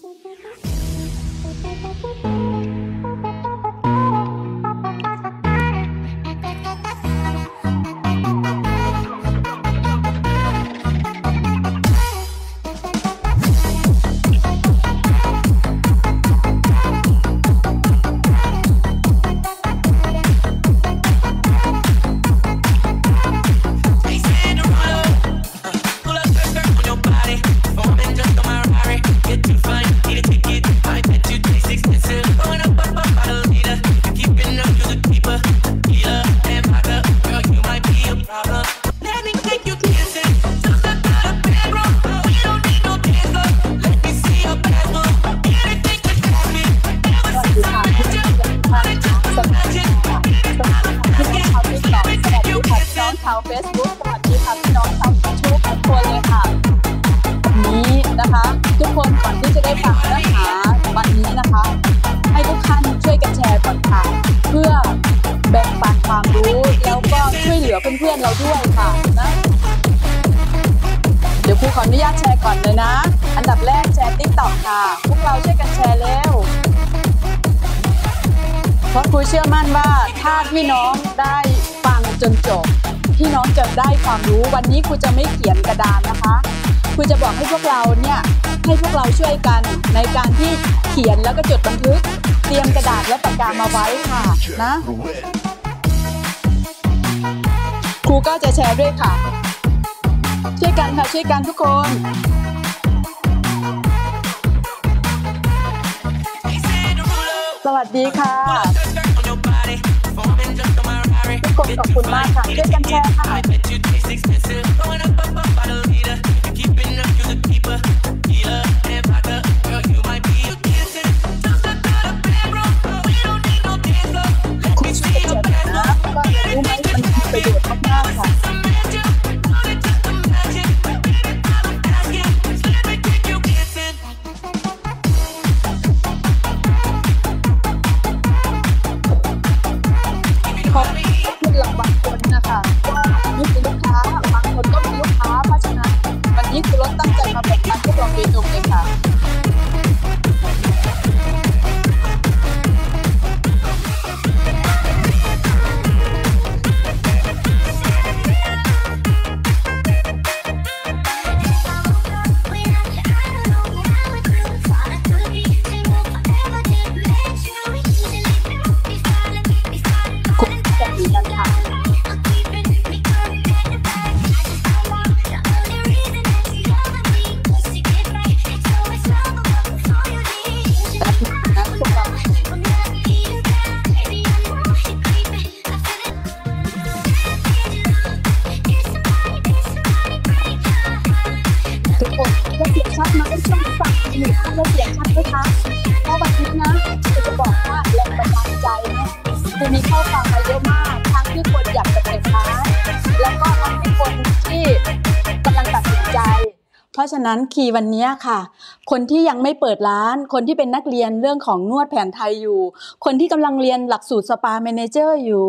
Thank you. นั้นคีย์วันนี้ค่ะ คนที่ยังไม่เปิดร้าน คนที่เป็นนักเรียนเรื่องของนวดแผนไทยอยู่ คนที่กำลังเรียนหลักสูตรสปาเมนเจอร์อยู่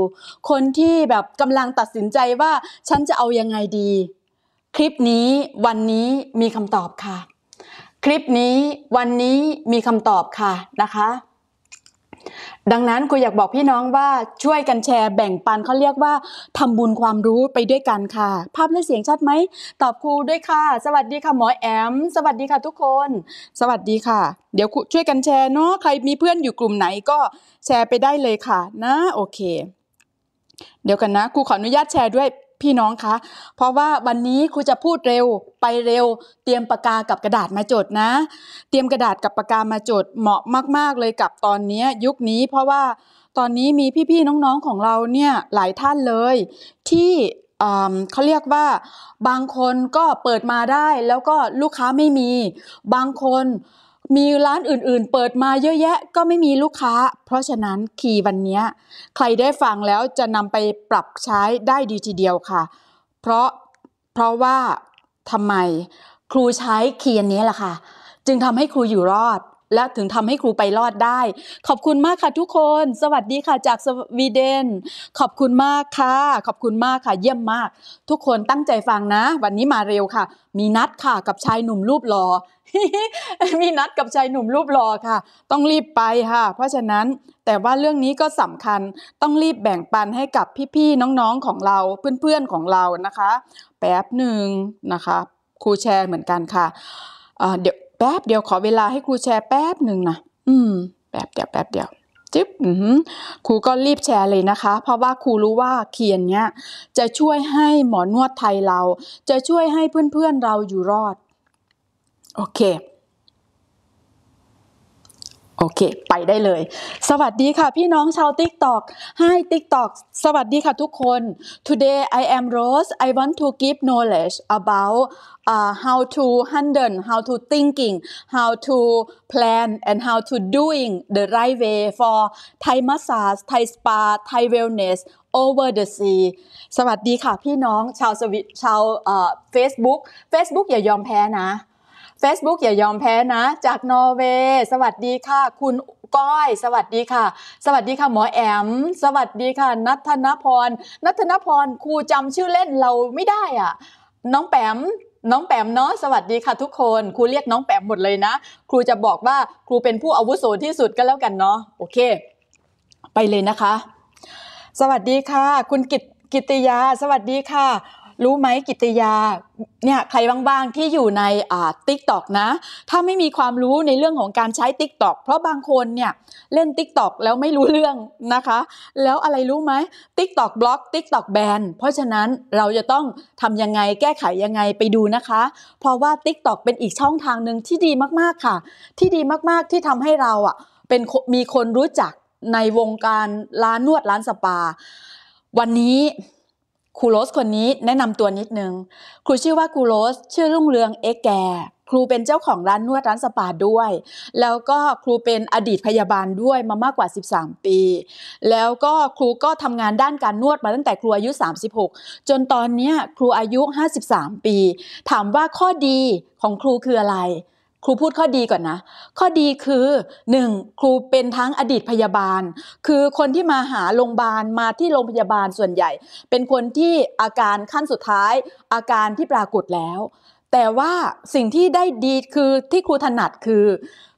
คนที่แบบกำลังตัดสินใจว่า ฉันจะเอายังไงดี คลิปนี้ วันนี้มีคำตอบค่ะ คลิปนี้วันนี้มีคำตอบค่ะนะคะดังนั้นครูอยากบอกพี่น้องว่าช่วยกันแชร์แบ่งปันเขาเรียกว่า ทำบุญความรู้ไปด้วยกันค่ะ ภาพและเสียงชัดไหมตอบครูด้วยค่ะ สวัสดีค่ะหมอแอม สวัสดีค่ะทุกคน สวัสดีค่ะ เดี๋ยวช่วยกันแชร์เนาะใครมีเพื่อนอยู่กลุ่มไหนก็แชร์ไปได้เลยค่ะ นะโอเคเดี๋ยวกันนะครูขออนุญาตแชร์ด้วยพี่น้องคะ เพราะว่าวันนี้ครูจะพูดเร็วไปเร็ว เตรียมปากกากับกระดาษมาจดนะ เตรียมกระดาษกับปากกามาจด เหมาะมาก ๆเลยกับตอนนี้ยุคนี้ เพราะว่าตอนนี้มีพี่ๆน้องๆของเราเนี่ยหลายท่านเลย ที่เขาเรียกว่าบางคนก็เปิดมาได้แล้วก็ลูกค้าไม่มีบางคนมีร้านอื่น ๆ เปิดมาเยอะแยะก็ไม่มีลูกค้า เพราะฉะนั้นคีย์วันนี้ ใครได้ฟังแล้วจะนำไปปรับใช้ได้ดีทีเดียวค่ะ เพราะเพราะว่าทำไม ครูใช้คีย์นี้ล่ะค่ะ จึงทำให้ครูอยู่รอดและถึงทำให้ครูไปรอดได้ ขอบคุณมากค่ะทุกคนสวัสดีค่ะจากสวีเดน ขอบคุณมากค่ะ ขอบคุณมากค่ะเยี่ยมมาก ทุกคนตั้งใจฟังนะ วันนี้มาเร็วค่ะ มีนัดค่ะกับชายหนุ่มรูปหลอ่อมีนัดกับชายหนุ่มรูปหล่อค่ะ ต้องรีบไปค่ะ เพราะฉะนั้นแต่ว่าเรื่องนี้ก็สำคัญต้องรีบแบ่งปันให้กับพี่ๆน้องๆของเราเพื่อนๆของเรานะคะแป๊บหนึ่งนะคะ ครูแชร์เหมือนกันค่ะเดี๋ยวแป๊บเดียวขอเวลาให้ครูแชร์แป๊บหนึ่งนะ อืม แป๊บเดียว แป๊บเดียว จิ๊บ อืมครูก็รีบแชร์เลยนะคะ เพราะว่าครูรู้ว่าเขียนเนี้ยจะช่วยให้หมอนวดไทยเรา จะช่วยให้เพื่อนๆเราอยู่รอด โอเคโอเค ไปได้เลย สวัสดีค่ะพี่น้องชาว TikTok ้ต TikTok สวัสดีค่ะทุกคน Today I am Rose I want to give knowledge about uh, how to handle how to thinking how to plan and how to doing the right way for Thai massage Thai spa Thai wellness over the sea สวัสดีค่ะพี่น้องชาวสวิชาวเฟซบุ๊กเฟซบุ๊กอย่ายอมแพ้นะ Facebook อย่ายอมแพ้นะ จากนอร์เวย์ สวัสดีค่ะ คุณก้อยสวัสดีค่ะ สวัสดีค่ะ หมอแอม สวัสดีค่ะ นัทนพรนัทนพรครูจำชื่อเล่นเราไม่ได้อ่ะ น้องแปมน้องแปมเนาะสวัสดีค่ะทุกคน ครูเรียกน้องแปมหมดเลยนะ ครูจะบอกว่าครูเป็นผู้อาวุโสที่สุดก็แล้วกันเนาะ โอเค ไปเลยนะคะ สวัสดีค่ะ คุณกิตกิติยา สวัสดีค่ะรู้ไหมกิตยาเนี่ยใครบ้าง ๆ ที่อยู่ในอ่าติ๊กตอกนะ ถ้าไม่มีความรู้ในเรื่องของการใช้ติ๊กตอกเพราะบางคนเนี่ยเล่นติ๊กตอกแล้วไม่รู้เรื่องนะคะ แล้วอะไรรู้ไหมติ๊กตอกบล็อกติ๊กตอกแบนเพราะฉะนั้นเราจะต้องทํำยังไงแก้ไขยังไงไปดูนะคะ เพราะว่าติ๊กตอกเป็นอีกช่องทางหนึ่งที่ดีมาก ๆค่ะ ที่ดีมากๆที่ทำให้เราอ่ะเป็นมีคนรู้จักในวงการร้านนวดร้านสปา วันนี้ครูโรสคนนี้แนะนำตัวนิดนึง ครูชื่อว่าครูโรสชื่อรุ่งเรืองเอกแกครูเป็นเจ้าของร้านนวดร้านสปาด้วย แล้วก็ครูเป็นอดีตพยาบาลด้วยมามากกว่า 13 ปี แล้วก็ครูก็ทำงานด้านการนวดมาตั้งแต่ครูอายุ 36 จนตอนนี้ครูอายุ 53 ปี ถามว่าข้อดีของครูคืออะไรครูพูดข้อดีก่อนนะข้อดีคือ 1. ครูเป็นทั้งอดีตพยาบาล คือคนที่มาหาโรงพยาบาลมาที่โรงพยาบาลส่วนใหญ่ เป็นคนที่อาการขั้นสุดท้ายอาการที่ปรากฏแล้ว แต่ว่าสิ่งที่ได้ดีคือที่ครูถนัดคือ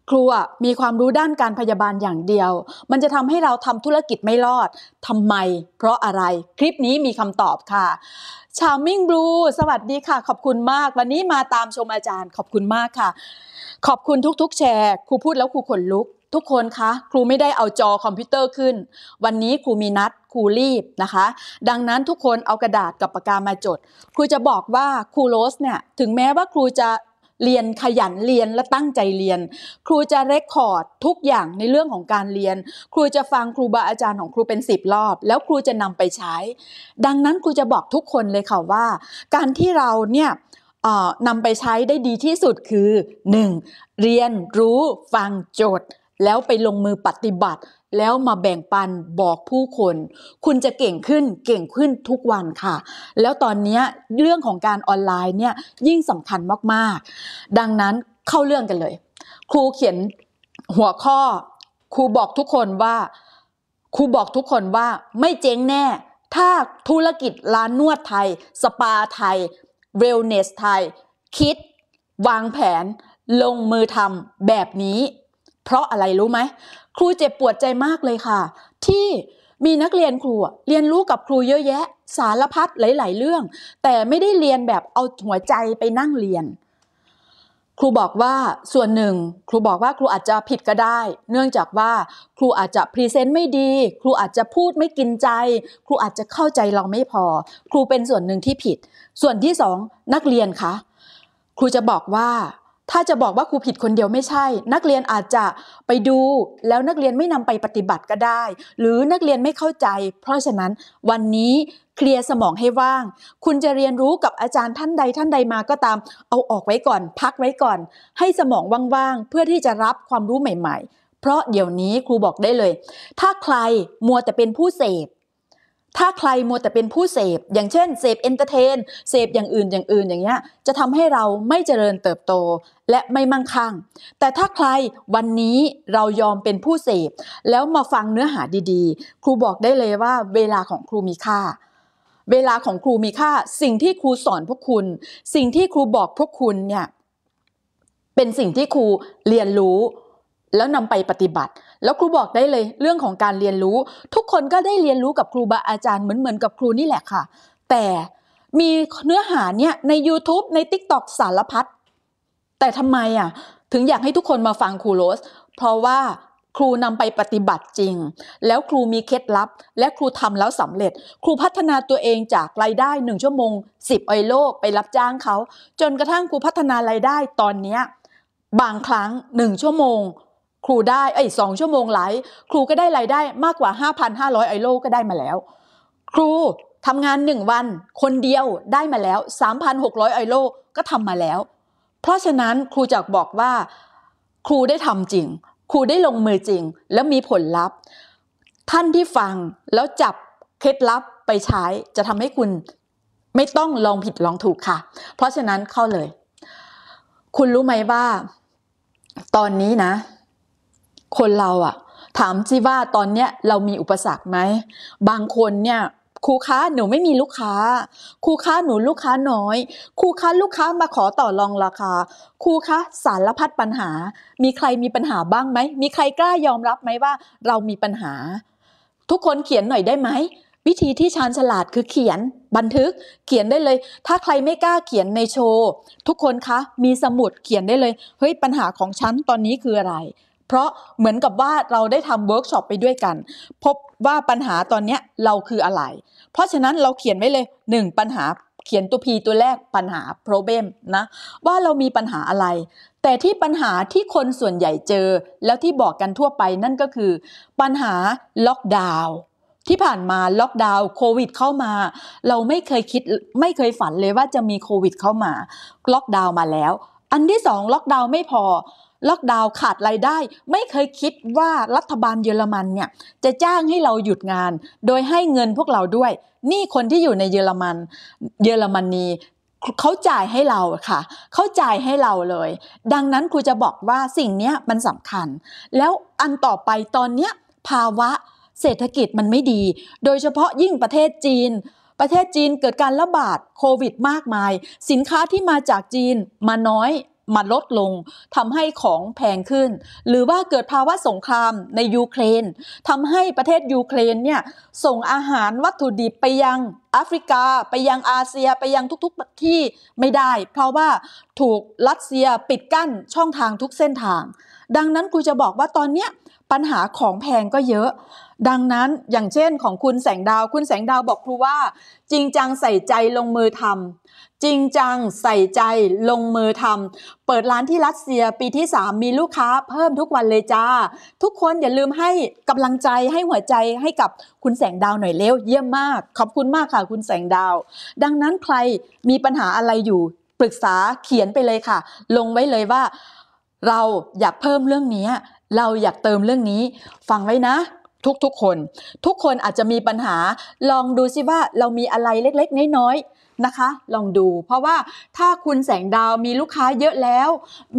ครูมีความรู้ด้านการพยาบาลอย่างเดียว มันจะทำให้เราทำธุรกิจไม่รอดทำไม เพราะอะไรคลิปนี้มีคำตอบค่ะชาวมิ่งบลูสวัสดีค่ะ ขอบคุณมาก วันนี้มาตามชมอาจารย์ขอบคุณมากค่ะขอบคุณทุก ๆ แชร์ ครูพูดแล้วครูขนลุก ทุกคนคะ ครูไม่ได้เอาจอคอมพิวเตอร์ขึ้น วันนี้ครูมีนัด ครูรีบนะคะ ดังนั้นทุกคนเอากระดาษกับปากกามาจด ครูจะบอกว่าครูโรสเนี่ย ถึงแม้ว่าครูจะเรียนขยันเรียนและตั้งใจเรียนครูจะเรคคอร์ดทุกอย่างในเรื่องของการเรียน ครูจะฟังครูบาอาจารย์ของครูเป็นสิบรอบแล้วครูจะนำไปใช้ ดังนั้นครูจะบอกทุกคนเลยค่ะว่า การที่เราเนี่ยนำไปใช้ได้ดีที่สุดคือ 1. เรียนรู้ฟังโจทย์ แล้วไปลงมือปฏิบัติ แล้วมาแบ่งปันบอกผู้คน คุณจะเก่งขึ้นเก่งขึ้นทุกวันค่ะ แล้วตอนนี้เรื่องของการออนไลน์เนี่ยยิ่งสำคัญมากๆ ดังนั้นเข้าเรื่องกันเลย ครูเขียนหัวข้อ ครูบอกทุกคนว่าครูบอกทุกคนว่าไม่เจ๊งแน่ ถ้าธุรกิจร้านนวดไทย สปาไทย Wellness ไทยคิดวางแผนลงมือทำแบบนี้ เพราะอะไรรู้ไหม ครูเจ็บปวดใจมากเลยค่ะ ที่มีนักเรียนครูเรียนรู้กับครูเยอะแยะ สารพัดหลาย ๆเรื่อง แต่ไม่ได้เรียนแบบเอาหัวใจไปนั่งเรียนครูบอกว่าส่วนหนึ่งครูบอกว่าครูอาจจะผิดก็ได้ เนื่องจากว่าครูอาจจะพรีเซนต์ไม่ดี ครูอาจจะพูดไม่กินใจ ครูอาจจะเข้าใจเราไม่พอ ครูเป็นส่วนหนึ่งที่ผิด ส่วนที่สอง นักเรียนคะครูจะบอกว่าถ้าจะบอกว่าครูผิดคนเดียวไม่ใช่ นักเรียนอาจจะไปดูแล้วนักเรียนไม่นำไปปฏิบัติก็ได้ หรือนักเรียนไม่เข้าใจ เพราะฉะนั้นวันนี้เคลียร์สมองให้ว่าง คุณจะเรียนรู้กับอาจารย์ท่านใดท่านใดมาก็ตามเอาออกไว้ก่อน พักไว้ก่อน ให้สมองว่างๆเพื่อที่จะรับความรู้ใหม่ๆ เพราะเดี๋ยวนี้ครูบอกได้เลย ถ้าใครมัวแต่เป็นผู้เสพถ้าใครมัวแต่เป็นผู้เสพอย่างเช่น เสพเอนเตอร์เทนเสพอย่างอื่นอย่างอื่นอย่างเงี้ยจะทำให้เราไม่เจริญเติบโตและไม่มั่งคั่ง แต่ถ้าใครวันนี้เรายอมเป็นผู้เสพแล้วมาฟังเนื้อหาดีๆ ครูบอกได้เลยว่าเวลาของครูมีค่า เวลาของครูมีค่า สิ่งที่ครูสอนพวกคุณ สิ่งที่ครูบอกพวกคุณเนี่ยเป็นสิ่งที่ครูเรียนรู้แล้วนำไปปฏิบัติแล้วครูบอกได้เลยเรื่องของการเรียนรู้ ทุกคนก็ได้เรียนรู้กับครูบาอาจารย์เหมือนเหมือนกับครูนี่แหละค่ะ แต่มีเนื้อหาเนี่ยใน YouTube ใน TikTok สารพัดแต่ทำไมอ่ะ ถึงอยากให้ทุกคนมาฟังครูโรสเพราะว่าครูนำไปปฏิบัติจริง แล้วครูมีเคล็ดลับ และครูทำแล้วสำเร็จ ครูพัฒนาตัวเองจากรายได้หนึ่งชั่วโมง 10ไอโลไปรับจ้างเขาจนกระทั่งครูพัฒนารายได้ตอนนี้บางครั้งหนึ่งชั่วโมงครูได้ไอ้สองชั่วโมงไลฟ์ครูก็ได้รายได้มากกว่า 5,500ไอโลก็ได้มาแล้ว ครูทำงาน 1 วันคนเดียวได้มาแล้ว 3,600ไอโลก็ทำมาแล้ว เพราะฉะนั้นครูจักบอกว่า ครูได้ทำจริง ครูได้ลงมือจริงแล้วมีผลลัพธ์ ท่านที่ฟังแล้วจับเคล็ดลับไปใช้จะทำให้คุณไม่ต้องลองผิดลองถูกค่ะ เพราะฉะนั้นเข้าเลย คุณรู้ไหมว่า ตอนนี้นะคนเราอะถามจีว่าตอนเนี้ยเรามีอุปสรรคไหมบางคนเนี่ยครูคะหนูไม่มีลูกค้าครูคะหนูลูกค้าน้อยครูคะลูกค้ามาขอต่อรองราคาครูคะสารพัดปัญหา มีใครมีปัญหาบ้างไหมมีใครกล้ายอมรับไหมว่า เรามีปัญหา ทุกคนเขียนหน่อยได้ไหมวิธีที่ชาญฉลาดคือเขียน บันทึกเขียนได้เลย ถ้าใครไม่กล้าเขียนในโชว์ทุกคนคะมีสมุดเขียนได้เลยเฮ้ยปัญหาของฉันตอนนี้คืออะไรเพราะเหมือนกับว่าเราได้ทำเวิร์กช็อปไปด้วยกัน พบว่าปัญหาตอนนี้เราคืออะไร เพราะฉะนั้นเราเขียนไว้เลย 1. ปัญหาเขียนตัว P ตัวแรกปัญหา problem นะว่าเรามีปัญหาอะไร แต่ที่ปัญหาที่คนส่วนใหญ่เจอแล้วที่บอกกันทั่วไปนั่นก็คือ ปัญหาล็อกดาวน์ที่ผ่านมาล็อกดาวน์โควิด เข้ามา เราไม่เคยคิดไม่เคยฝันเลยว่าจะมีโควิด เข้ามาล็อกดาวน์มาแล้ว อันที่สองล็อกดาวน์ไม่พอล็อกดาวน์ขาดรายได้ไม่เคยคิดว่ารัฐบาลเยอรมันเนี่ยจะจ้างให้เราหยุดงาน โดยให้เงินพวกเราด้วย นี่คนที่อยู่ในเยอรมัน เยอรมนีเขาจ่ายให้เราค่ะเขาจ่ายให้เราเลย ดังนั้นครูจะบอกว่าสิ่งนี้มันสำคัญ แล้วอันต่อไปตอนนี้ภาวะเศรษฐกิจมันไม่ดี โดยเฉพาะยิ่งประเทศจีนประเทศจีนเกิดการระบาดโควิดมากมาย สินค้าที่มาจากจีนมาน้อยมันลดลงทำให้ของแพงขึ้น หรือว่าเกิดภาวะสงครามในยูเครนทำให้ประเทศยูเครนเนี่ยส่งอาหารวัตถุดิบไปยังแอฟริกา ไปยังอาเซียไปยังทุกๆที่ไม่ได้เพราะว่าถูกรัสเซียปิดกั้นช่องทางทุกเส้นทาง ดังนั้นกูจะบอกว่าตอนเนี้ย ปัญหาของแพงก็เยอะ ดังนั้นอย่างเช่นของคุณแสงดาวคุณแสงดาวบอกครูว่าจริงจังใส่ใจลงมือทำจริงจังใส่ใจลงมือทำเปิดร้านที่รัสเซียปีที่3มีลูกค้าเพิ่มทุกวันเลยจ้า ทุกคนอย่าลืมให้กำลังใจให้หัวใจให้กับคุณแสงดาวหน่อยเร็ว เยี่ยมมาก ขอบคุณมากค่ะคุณแสงดาว ดังนั้นใครมีปัญหาอะไรอยู่ ปรึกษาเขียนไปเลยค่ะ ลงไว้เลยว่า เราอยากเพิ่มเรื่องนี้ เราอยากเติมเรื่องนี้ ฟังไว้นะ ทุกๆคน ทุกคนอาจจะมีปัญหา ลองดูซิว่าเรามีอะไรเล็ก ๆน้อยๆนะคะลองดูเพราะว่าถ้าคุณแสงดาวมีลูกค้าเยอะแล้ว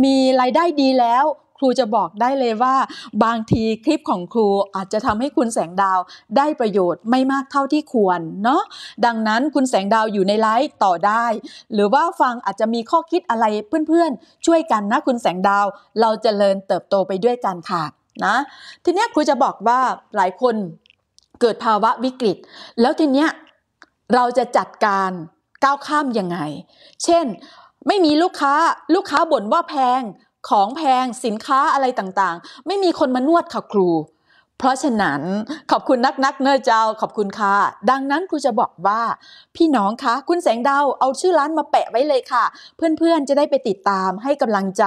มีรายได้ดีแล้ว ครูจะบอกได้เลยว่า บางทีคลิปของครูอาจจะทำให้คุณแสงดาวได้ประโยชน์ไม่มากเท่าที่ควร เนาะดังนั้นคุณแสงดาวอยู่ในไลฟ์ต่อได้ หรือว่าฟังอาจจะมีข้อคิดอะไรเพื่อนๆ ช่วยกันนะคุณแสงดาวเราจะเริญเติบโตไปด้วยกันค่ะนะทีนี้ครูจะบอกว่าหลายคนเกิดภาวะวิกฤต แล้วทีนี้เราจะจัดการก้าวข้ามยังไง เช่น ไม่มีลูกค้า ลูกค้าบ่นว่าแพง ของแพง สินค้าอะไรต่างๆ ไม่มีคนมานวดค่ะครูเพราะฉะนั้นขอบคุณนักนักเนอเจ้าขอบคุณค่ะ ดังนั้นครูจะบอกว่า พี่น้องคะคุณแสงดาวเอาชื่อร้านมาแปะไว้เลยค่ะ เพื่อนๆจะได้ไปติดตามให้กำลังใจ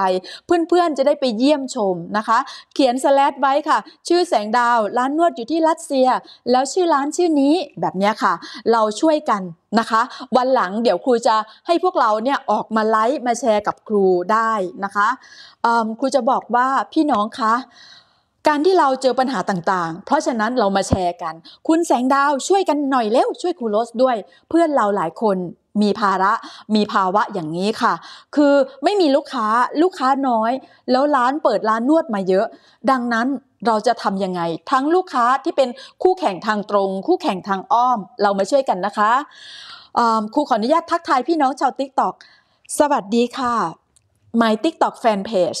เพื่อนๆจะได้ไปเยี่ยมชมนะคะ เขียนสแลดไว้ค่ะ ชื่อแสงดาวร้านนวดอยู่ที่รัสเซีย แล้วชื่อร้านชื่อนี้แบบนี้ค่ะ เราช่วยกันนะคะ วันหลังเดี๋ยวครูจะให้พวกเราเนี่ยออกมาไลฟ์มาแชร์กับครูได้นะคะครูจะบอกว่าพี่น้องคะการที่เราเจอปัญหาต่างๆ เพราะฉะนั้นเรามาแชร์กัน คุณแสงดาวช่วยกันหน่อยเร็วช่วยครูโรสด้วย เพื่อนเราหลายคนมีภาระ มีภาวะอย่างนี้ค่ะ คือไม่มีลูกค้าลูกค้าน้อย แล้วร้านเปิดร้านนวดมาเยอะ ดังนั้นเราจะทำยังไง ทั้งลูกค้าที่เป็นคู่แข่งทางตรง คู่แข่งทางอ้อมเรามาช่วยกันนะคะครูขออนุญาตทักทายพี่น้องชาวติ๊กตอกสวัสดีค่ะ My TikTok Fan Page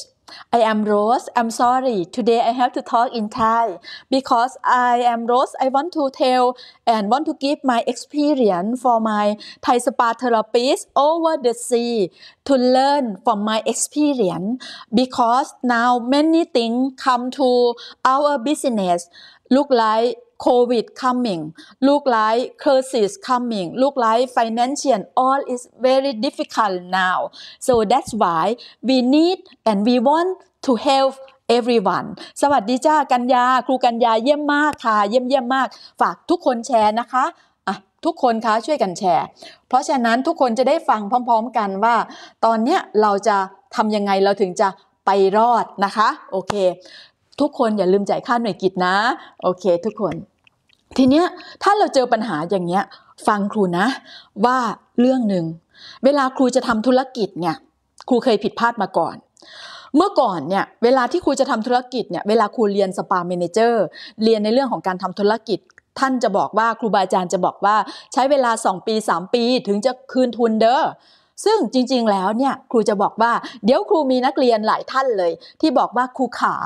I am Rose. I'm sorry. Today I have to talk in Thai because I am Rose. I want to tell and want to give my experience for my Thai spa therapist over the sea to learn from my experience because now many things come to our business look like โควิด coming ล o กไล่ k e crisis coming ล o กไล่ financial all is very difficult now so that's why we need and we want to help everyone สวัสดีจ้ากัญญาครูกัญญาเยี่ยมมากค่ะ เยี่ยมเยี่ยมมาก ฝากทุกคนแชร์นะคะ ทุกคนคะช่วยกันแชร์ เพราะฉะนั้นทุกคนจะได้ฟังพร้อมๆกันว่า ตอนเนี้ยเราจะทำยังไงเราถึงจะไปรอดนะคะ โอเคทุกคนอย่าลืมจ่ายค่าหน่วยกิจนะโอเคทุกคน ทีเนี้ยถ้าเราเจอปัญหาอย่างเงี้ย ฟังครูนะ ว่าเรื่องหนึ่งเวลาครูจะทำธุรกิจเนี่ยครูเคยผิดพลาดมาก่อน เมื่อก่อนเนี่ยเวลาที่ครูจะทำธุรกิจเนี่ยเวลาครูเรียนสปาเมนเจอร์เรียนในเรื่องของการทำธุรกิจ ท่านจะบอกว่าครูบาอาจารย์จะบอกว่า ใช้เวลา 2 ปี 3 ปี ถึงจะคืนทุนเด้อซึ่งจริงๆแล้วเนี่ยครูจะบอกว่า เดี๋ยวครูมีนักเรียนหลายท่านเลย ที่บอกว่าครูขา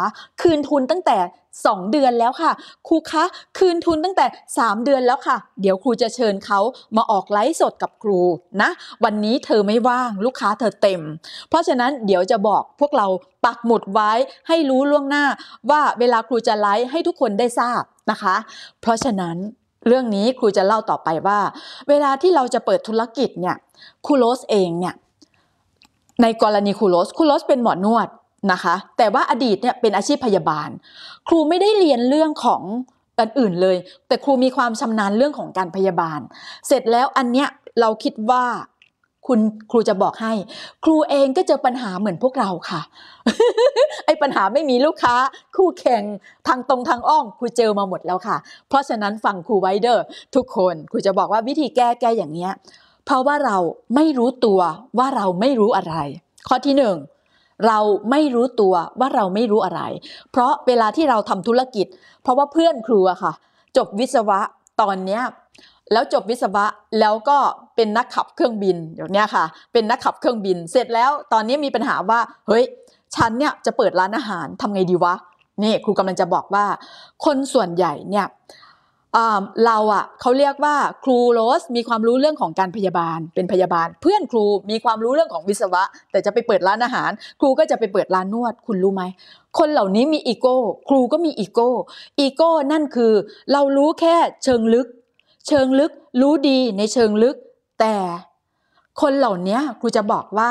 คืนทุนตั้งแต่ 2 เดือนแล้วค่ะ ครูคะคืนทุนตั้งแต่ 3 เดือนแล้วค่ะ เดี๋ยวครูจะเชิญเขามาออกไลฟ์สดกับครูนะ วันนี้เธอไม่ว่างลูกค้าเธอเต็ม เพราะฉะนั้นเดี๋ยวจะบอกพวกเราปักหมุดไว้ให้รู้ล่วงหน้าว่าเวลาครูจะไลฟ์ให้ทุกคนได้ทราบนะคะ เพราะฉะนั้นเรื่องนี้ครูจะเล่าต่อไปว่า เวลาที่เราจะเปิดธุรกิจเนี่ยคูโรสเองเนี่ยในกรณีคูโรสคูโรสเป็นหมอนวดนะคะ แต่ว่าอดีตเนี่ยเป็นอาชีพพยาบาล ครูไม่ได้เรียนเรื่องของอันอื่นเลย แต่ครูมีความชำนาญเรื่องของการพยาบาล เสร็จแล้วอันเนี้ยเราคิดว่าคุณครูจะบอกให้ ครูเองก็เจอปัญหาเหมือนพวกเราค่ะไอ้ปัญหาไม่มีลูกค้า คู่แข่งทางตรงทางอ้อมครูเจอมาหมดแล้วค่ะเพราะฉะนั้นฟังครูไวเดอร์ทุกคนครูจะบอกว่าวิธีแก้แก้อย่างเนี้ยเพราะว่าเราไม่รู้ตัวว่าเราไม่รู้อะไร ข้อที่หนึ่งเราไม่รู้ตัวว่าเราไม่รู้อะไร เพราะเวลาที่เราทำธุรกิจ เพราะว่าเพื่อนครูอะค่ะ จบวิศวะตอนเนี้ยแล้วจบวิศวะแล้วก็เป็นนักขับเครื่องบินอย่างเนี้ยค่ะ เป็นนักขับเครื่องบิน เสร็จแล้วตอนนี้มีปัญหาว่าเฮ้ย ฉันเนี่ยจะเปิดร้านอาหารทำไงดีวะนี่ครูกำลังจะบอกว่าคนส่วนใหญ่เนี่ยเราอะเขาเรียกว่า ครูโรสมีความรู้เรื่องของการพยาบาล เป็นพยาบาล เพื่อนครูมีความรู้เรื่องของวิศวะ แต่จะไปเปิดร้านอาหาร ครูก็จะไปเปิดร้านนวด คุณรู้ไหมคนเหล่านี้มีอีโก้ครูก็มีอีโก้อีโก้นั่นคือ เรารู้แค่เชิงลึก เชิงลึก รู้ดีในเชิงลึก แต่ คนเหล่านี้ครูจะบอกว่า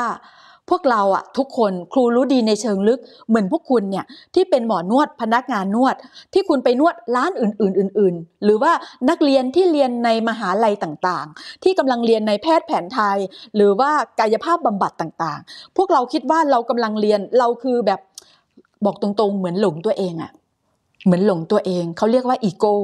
พวกเราอะทุกคนครูรู้ดีในเชิงลึกเหมือนพวกคุณเนี่ยที่เป็นหมอนวดพนักงานนวด ที่คุณไปนวดร้านอื่นๆอื่นๆหรือว่านักเรียนที่เรียนในมหาลัยต่างๆ ที่กำลังเรียนในแพทย์แผนไทย หรือว่ากายภาพบำบัดต่างๆ พวกเราคิดว่าเรากำลังเรียนเราคือแบบบอกตรงๆเหมือนหลงตัวเองอะเหมือนหลงตัวเองเขาเรียกว่าอีโก้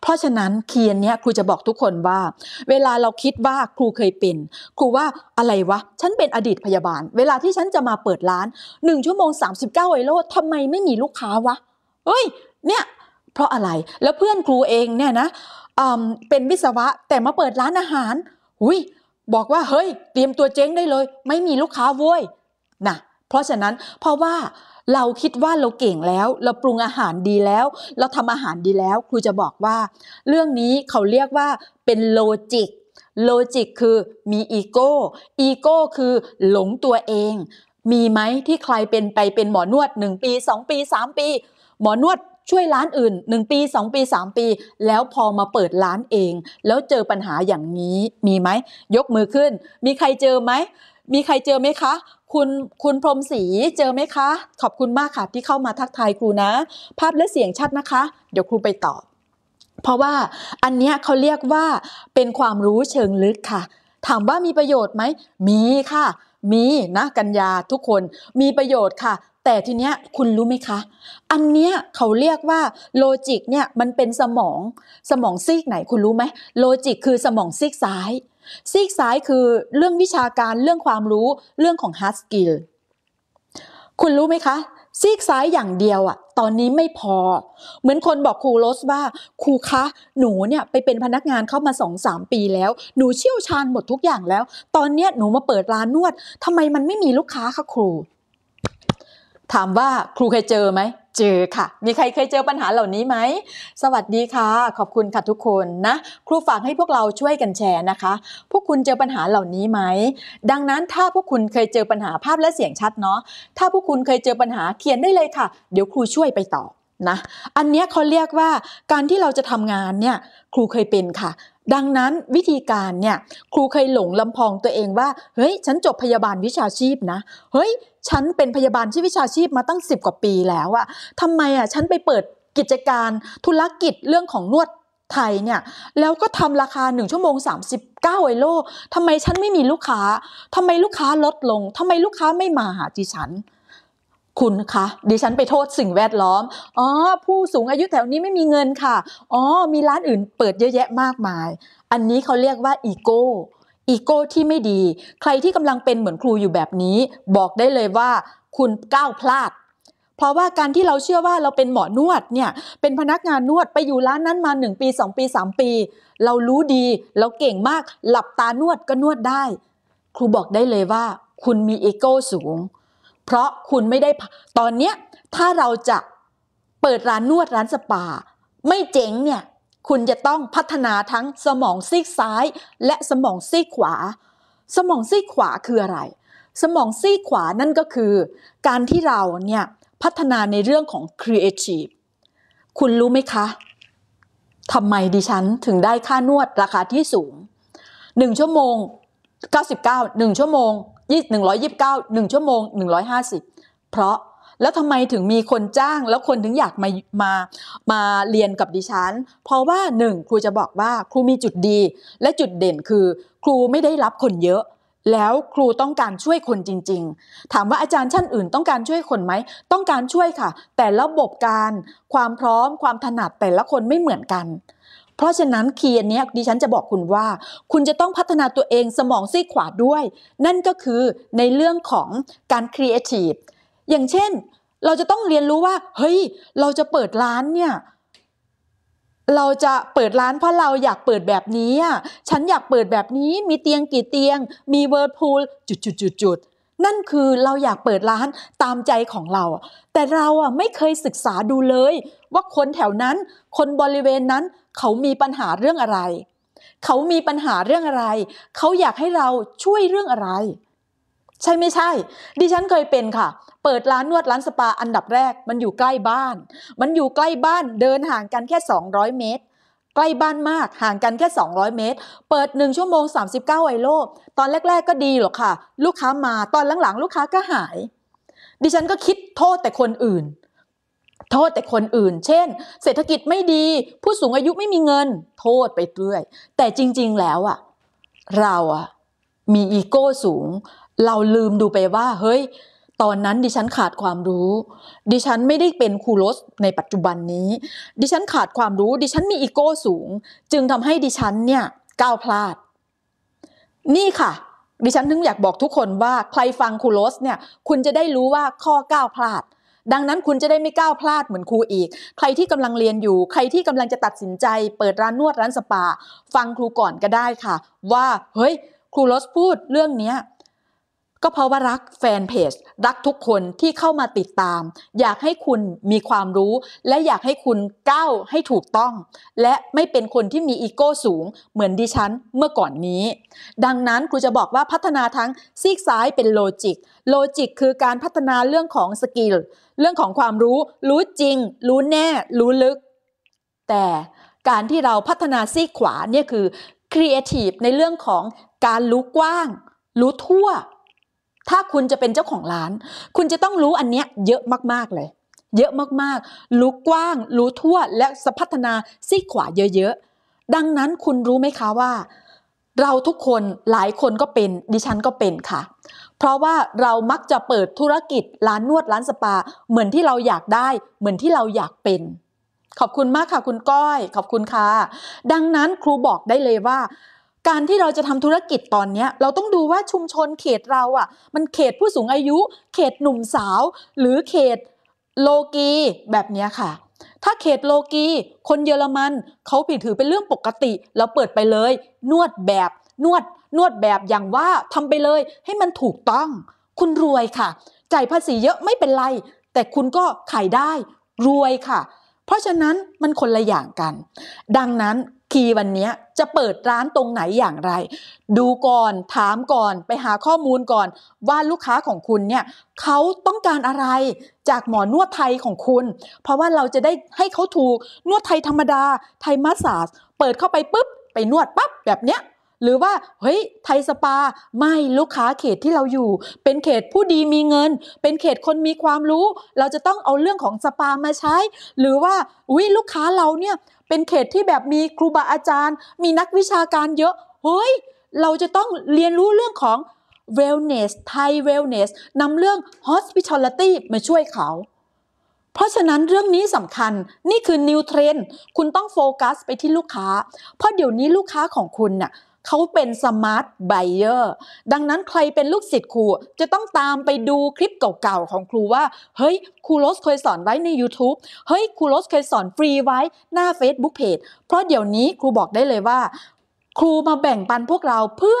เพราะฉะนั้นเคียนเนี้ยครูจะบอกทุกคนว่า เวลาเราคิดว่าครูเคยเป็น ครูว่าอะไรวะฉันเป็นอดีตพยาบาล เวลาที่ฉันจะมาเปิดร้านหนึ่งชั่วโมง 39ไอโลทำไมไม่มีลูกค้าวะ เฮ้ย เนี่ย เพราะอะไรแล้วเพื่อนครูเองเนี่ยนะเป็นวิศวะแต่มาเปิดร้านอาหารหุยบอกว่าเฮ้ยเตรียมตัวเจ๊งได้เลย ไม่มีลูกค้าเว้ยนะเพราะฉะนั้นเพราะว่าเราคิดว่าเราเก่งแล้วเราปรุงอาหารดีแล้วเราทำอาหารดีแล้วครูจะบอกว่า เรื่องนี้เขาเรียกว่าเป็นโลจิกโลจิกคือมีอีโก้อีโก้คือ หลงตัวเอง มีไหมที่ใครเป็นไปเป็นหมอนวด 1 ปี 2 ปี 3 ปี หมอนวดช่วยร้านอื่น 1 ปี 2 ปี 3 ปี แล้วพอมาเปิดร้านเอง แล้วเจอปัญหาอย่างนี้มีไหมยกมือขึ้น มีใครเจอไหมมีใครเจอไหมคะคุณคุณพรมศรีเจอไหมคะ ขอบคุณมากค่ะ ที่เข้ามาทักทายครูนะภาพและเสียงชัดนะคะ เดี๋ยวครูไปตอบเพราะว่าอันเนี้ยเขาเรียกว่าเป็นความรู้เชิงลึกค่ะ ถามว่ามีประโยชน์ไหมมีค่ะ มีนะ กัญญาทุกคนมีประโยชน์ค่ะ แต่ทีเนี้ยคุณรู้ไหมคะ อันเนี้ยเขาเรียกว่าโลจิกเนี่ยมันเป็นสมองสมองซีกไหนคุณรู้ไหมโลจิกคือสมองซีกซ้ายซีกซ้ายคือเรื่องวิชาการเรื่องความรู้เรื่องของ hard skill คุณรู้ไหมคะ ซีกซ้ายอย่างเดียวอะตอนนี้ไม่พอ เหมือนคนบอกครูโรสว่าครูคะ หนูเนี่ย ไปเป็นพนักงานเข้ามาสองสามปีแล้วหนูเชี่ยวชาญหมดทุกอย่างแล้ว ตอนเนี้ยหนูมาเปิดร้านนวดทำไมมันไม่มีลูกค้าคะครู ถามว่าครูเคยเจอไหมเจอค่ะ มีใครเคยเจอปัญหาเหล่านี้ไหม สวัสดีค่ะ ขอบคุณค่ะทุกคนนะ ครูฝากให้พวกเราช่วยกันแชร์นะคะ พวกคุณเจอปัญหาเหล่านี้ไหม ดังนั้นถ้าพวกคุณเคยเจอปัญหาภาพและเสียงชัดเนาะ ถ้าพวกคุณเคยเจอปัญหาเขียนได้เลยค่ะ เดี๋ยวครูช่วยไปต่อนะ อันนี้เขาเรียกว่า การที่เราจะทำงานเนี่ย ครูเคยเป็นค่ะ ดังนั้นวิธีการเนี่ยครูเคยหลงลำพองตัวเองว่า เฮ้ย ฉันจบพยาบาลวิชาชีพนะ เฮ้ยฉันเป็นพยาบาลที่วิชาชีพมาตั้ง 10 กว่าปีแล้วอะทำไมอะฉันไปเปิดกิจการธุรกิจเรื่องของนวดไทยเนี่ย แล้วก็ทำราคา 1 ชั่วโมง 39ไอโล ทำไมฉันไม่มีลูกค้า ทำไมลูกค้าลดลง ทำไมลูกค้าไม่มาหาดิฉัน คุณคะ ดิฉันไปโทษสิ่งแวดล้อม อ๋อ ผู้สูงอายุแถวนี้ไม่มีเงินค่ะ อ๋อ มีร้านอื่นเปิดเยอะแยะมากมาย อันนี้เขาเรียกว่าอีโก้อีโก้ที่ไม่ดี ใครที่กำลังเป็นเหมือนครูอยู่แบบนี้ บอกได้เลยว่า คุณก้าวพลาด เพราะว่าการที่เราเชื่อว่าเราเป็นหมอนวดเนี่ยเป็นพนักงานนวดไปอยู่ร้านนั้นมา 1 ปี 2 ปี 3 ปี เรารู้ดีเราเก่งมากหลับตานวดก็นวดได้ ครูบอกได้เลยว่า คุณมีเอโก้สูง เพราะคุณไม่ได้ตอนเนี้ยถ้าเราจะเปิดร้านนวดร้านสปาไม่เจ๋งเนี่ยคุณจะต้องพัฒนาทั้งสมองซีกซ้ายและสมองซีกขวา สมองซีกขวาคืออะไร สมองซีกขวานั่นก็คือการที่เราเนี่ยพัฒนาในเรื่องของครีเอทีฟคุณรู้ไหมคะ ทำไมดิฉันถึงได้ค่านวดราคาที่สูง 1 ชั่วโมง 99 1 ชั่วโมง129 1 ชั่วโมง 150 เพราะแล้วทำไมถึงมีคนจ้างแล้วคนถึงอยากมา มา มาเรียนกับดิฉัน เพราะว่าหนึ่งครูจะบอกว่าครูมีจุดดีและจุดเด่นคือ ครูไม่ได้รับคนเยอะ แล้วครูต้องการช่วยคนจริง ๆ ถามว่าอาจารย์ชั้นอื่นต้องการช่วยคนไหม ต้องการช่วยค่ะ แต่ระบบการความพร้อมความถนัดแต่ละคนไม่เหมือนกัน เพราะฉะนั้นคีย์นี้ดิฉันจะบอกคุณว่าคุณจะต้องพัฒนาตัวเองสมองซีขวาด้วย นั่นก็คือในเรื่องของการครีเอทีฟอย่างเช่น เราจะต้องเรียนรู้ว่า เฮ้ย เราจะเปิดร้านเนี่ย เราจะเปิดร้านเพราะเราอยากเปิดแบบนี้อ่ะฉันอยากเปิดแบบนี้มีเตียงกี่เตียง มีเวิร์ดพูลจุดจุดจุดจุดนั่นคือเราอยากเปิดร้านตามใจของเรา แต่เราอ่ะไม่เคยศึกษาดูเลย ว่าคนแถวนั้น คนบริเวณนั้น เขามีปัญหาเรื่องอะไร เขามีปัญหาเรื่องอะไร เขาอยากให้เราช่วยเรื่องอะไร ใช่ไม่ใช่ ดิฉันเคยเป็นค่ะเปิดร้าน นวดร้านสปาอันดับแรกมันอยู่ใกล้บ้าน มันอยู่ใกล้บ้านเดินห่างกันแค่ 200 เมตร ใกล้บ้านมากห่างกันแค่ 200 เมตร เปิด1ชั่วโมง 39 ไอโลตอนแรกๆก็ดีหรอกค่ะ ลูกค้ามาตอนหลังๆ ลูกค้าก็หาย ดิฉันก็คิดโทษแต่คนอื่น โทษแต่คนอื่น เช่น เศรษฐกิจไม่ดี ผู้สูงอายุไม่มีเงิน โทษไปเรื่อยแต่จริงๆแล้วอะเราอะมีอีโก้สูง เราลืมดูไปว่า เฮ้ยตอนนั้นดิฉันขาดความรู้ ดิฉันไม่ได้เป็นครูรสในปัจจุบันนี้ ดิฉันขาดความรู้ดิฉันมีอีโก้สูงจึงทำให้ดิฉันเนี่ยก้าวพลาดนี่ค่ะ ดิฉันถึงอยากบอกทุกคนว่า ใครฟังครูรสเนี่ยคุณจะได้รู้ว่าข้อก้าวพลาด ดังนั้นคุณจะได้ไม่ก้าวพลาดเหมือนครูอีก ใครที่กำลังเรียนอยู่ ใครที่กำลังจะตัดสินใจเปิดร้านนวดร้านสปาฟังครูก่อนก็ได้ค่ะ ว่าเฮ้ย ครูรสพูดเรื่องเนี้ยก็เพราะว่ารักแฟนเพจรักทุกคนที่เข้ามาติดตาม อยากให้คุณมีความรู้ และอยากให้คุณก้าวให้ถูกต้อง และไม่เป็นคนที่มีอีโก้สูงเหมือนดิฉันเมื่อก่อนนี้ ดังนั้นครูจะบอกว่าพัฒนาทั้งซีกซ้ายเป็นโลจิกโลจิกคือการพัฒนาเรื่องของสกิลเรื่องของความรู้รู้จริง รู้แน่ รู้ลึก แต่การที่เราพัฒนาซีกขวาเนี่ยคือครีเอทีฟในเรื่องของการรู้กว้าง รู้ทั่วถ้าคุณจะเป็นเจ้าของร้าน คุณจะต้องรู้อันเนี้ยเยอะมากๆเลย เยอะมากๆ รู้กว้าง รู้ทั่วและสพัฒนาซีขวาเยอะๆ ดังนั้นคุณรู้ไหมคะว่า เราทุกคนหลายคนก็เป็น ดิฉันก็เป็นค่ะ เพราะว่าเรามักจะเปิดธุรกิจ ร้านนวดร้านสปา เหมือนที่เราอยากได้ เหมือนที่เราอยากเป็น ขอบคุณมากค่ะ คุณก้อย ขอบคุณค่ะดังนั้นครูบอกได้เลยว่าการที่เราจะทำธุรกิจตอนนี้ เราต้องดูว่าชุมชนเขตเราอะ่ะ มันเขตผู้สูงอายุ เขตหนุ่มสาวหรือเขตโลกีแบบนี้ค่ะ ถ้าเขตโลกีคนเยอรมันเขาผิดถือเป็นเรื่องปกติ เราเปิดไปเลยนวดแบบนวดนวดแบบอย่างว่าทำไปเลยให้มันถูกต้อง คุณรวยค่ะ จ่ายภาษีเยอะไม่เป็นไร แต่คุณก็ขายได้รวยค่ะ เพราะฉะนั้นมันคนละอย่างกัน ดังนั้นคีย์วันนี้จะเปิดร้านตรงไหนอย่างไร ดูก่อนถามก่อนไปหาข้อมูลก่อน ว่าลูกค้าของคุณเนี่ย เขาต้องการอะไรจากหมอนวดไทยของคุณ เพราะว่าเราจะได้ให้เขาถูก นวดไทยธรรมดาไทยมัสซาสเปิดเข้าไปปุ๊บไปนวดปั๊บแบบเนี้ยหรือว่าเฮ้ยไทยสปา ไม่ลูกค้าเขตที่เราอยู่ เป็นเขตผู้ดีมีเงิน เป็นเขตคนมีความรู้ เราจะต้องเอาเรื่องของสปามาใช้ หรือว่า้ยลูกค้าเราเนี่ยเป็นเขตที่แบบมีครูบาอาจารย์ มีนักวิชาการเยอะเฮ้ย เราจะต้องเรียนรู้เรื่องของ wellness ไทย wellness นำเรื่อง hospitality มาช่วยเขา เพราะฉะนั้นเรื่องนี้สำคัญนี่คือ new trend คุณต้องโฟกัส ไปที่ลูกค้า เพราะเดี๋ยวนี้ลูกค้าของคุณน่ะเขาเป็นสมาร์ทไบเออร์ดังนั้นใครเป็นลูกศิษย์ครู จะต้องตามไปดูคลิปเก่าๆ ของครูว่า เฮ้ยครูโรสเคยสอนไว้ใน YouTube เฮ้ย ครูโรสเคยสอนฟรีไว้หน้า Facebook Page เพราะเดี๋ยวนี้ครูบอกได้เลยว่า ครูมาแบ่งปันพวกเราเพื่อ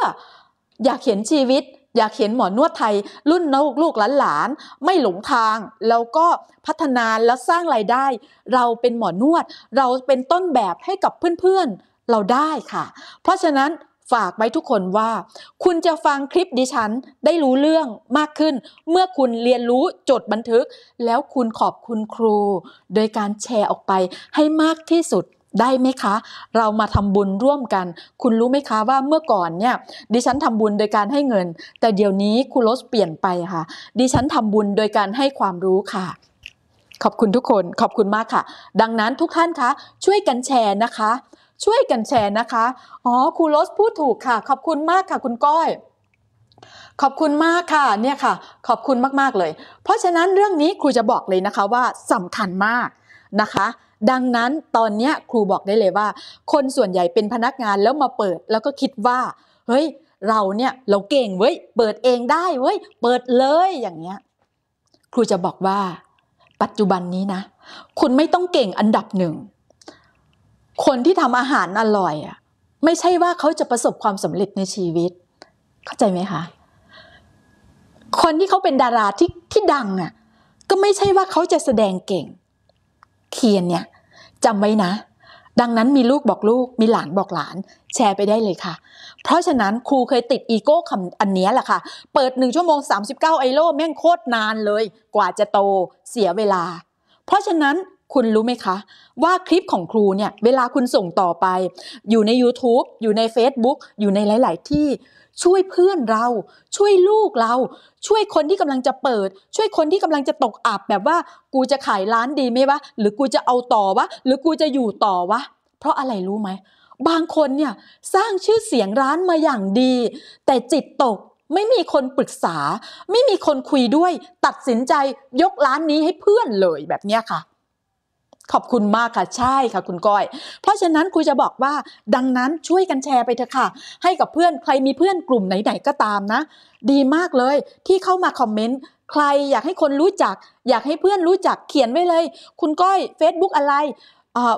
อยากเห็นชีวิต อยากเห็นหมอนวดไทย รุ่นนกลูกหลาน ไม่หลงทาง แล้วก็พัฒนาและสร้างไรายได้ เราเป็นหมอนวด เราเป็นต้นแบบให้กับเพื่อนๆเราได้ค่ะ เพราะฉะนั้นฝากไว้ทุกคนว่า คุณจะฟังคลิปดิฉันได้รู้เรื่องมากขึ้น เมื่อคุณเรียนรู้จดบันทึก แล้วคุณขอบคุณครู โดยการแชร์ออกไป ให้มากที่สุดได้ไหมคะ เรามาทำบุญร่วมกัน คุณรู้ไหมคะว่าเมื่อก่อนเนี่ย ดิฉันทำบุญโดยการให้เงิน แต่เดี๋ยวนี้ครณลดสเปลี่ยนไปค่ะ ดิฉันทำบุญโดยการให้ความรู้ค่ะ ขอบคุณทุกคนขอบคุณมากค่ะ ดังนั้นทุกท่านคะช่วยกันแชร์นะคะช่วยกันแชร์นะคะ อ๋อ ครูโรสพูดถูกค่ะ ขอบคุณมากค่ะคุณก้อย ขอบคุณมากค่ะ เนี่ยค่ะ ขอบคุณมากๆเลย เพราะฉะนั้นเรื่องนี้ครูจะบอกเลยนะคะว่าสำคัญมากนะคะ ดังนั้นตอนนี้ครูบอกได้เลยว่า คนส่วนใหญ่เป็นพนักงานแล้วมาเปิดแล้วก็คิดว่า เฮ้ย เราเนี่ยเราเก่งเว้ย เปิดเองได้เว้ย เปิดเลยอย่างเงี้ย ครูจะบอกว่า ปัจจุบันนี้นะ คุณไม่ต้องเก่งอันดับหนึ่งคนที่ทำอาหารอร่อยอ่ะไม่ใช่ว่าเขาจะประสบความสำเร็จในชีวิต เข้าใจไหมคะ คนที่เขาเป็นดาราที่ที่ดังอ่ะก็ไม่ใช่ว่าเขาจะแสดงเก่งเคียนเนี่ยจำไว้นะ ดังนั้นมีลูกบอกลูก มีหลานบอกหลาน แชร์ไปได้เลยค่ะ เพราะฉะนั้นครูเคยติดอีโก้คำอันนี้แหละค่ะ เปิดหนึ่งชั่วโมง 39 ไอโลแม่งโคตรนานเลยกว่าจะโตเสียเวลา เพราะฉะนั้นคุณรู้ไหมคะ ว่าคลิปของครูเนี่ยเวลาคุณส่งต่อไป อยู่ใน YouTube อยู่ใน Facebook อยู่ในหลาย ๆ ที่ช่วยเพื่อนเรา ช่วยลูกเรา ช่วยคนที่กำลังจะเปิด ช่วยคนที่กำลังจะตกอับแบบว่ากูจะขายร้านดีไหมวะหรือกูจะเอาต่อวะหรือกูจะอยู่ต่อวะเพราะอะไรรู้ไหมบางคนเนี่ยสร้างชื่อเสียงร้านมาอย่างดี แต่จิตตกไม่มีคนปรึกษา ไม่มีคนคุยด้วยตัดสินใจยกร้านนี้ให้เพื่อนเลยแบบนี้ค่ะขอบคุณมากค่ะ ใช่ค่ะคุณก้อย เพราะฉะนั้นคุยจะบอกว่า ดังนั้นช่วยกันแชร์ไปเถอะค่ะ ให้กับเพื่อนใครมีเพื่อนกลุ่มไหน ๆ ก็ตามนะ ดีมากเลยที่เข้ามาคอมเมนต์ใครอยากให้คนรู้จัก อยากให้เพื่อนรู้จักเขียนไว้เลย คุณก้อย Facebook อะไร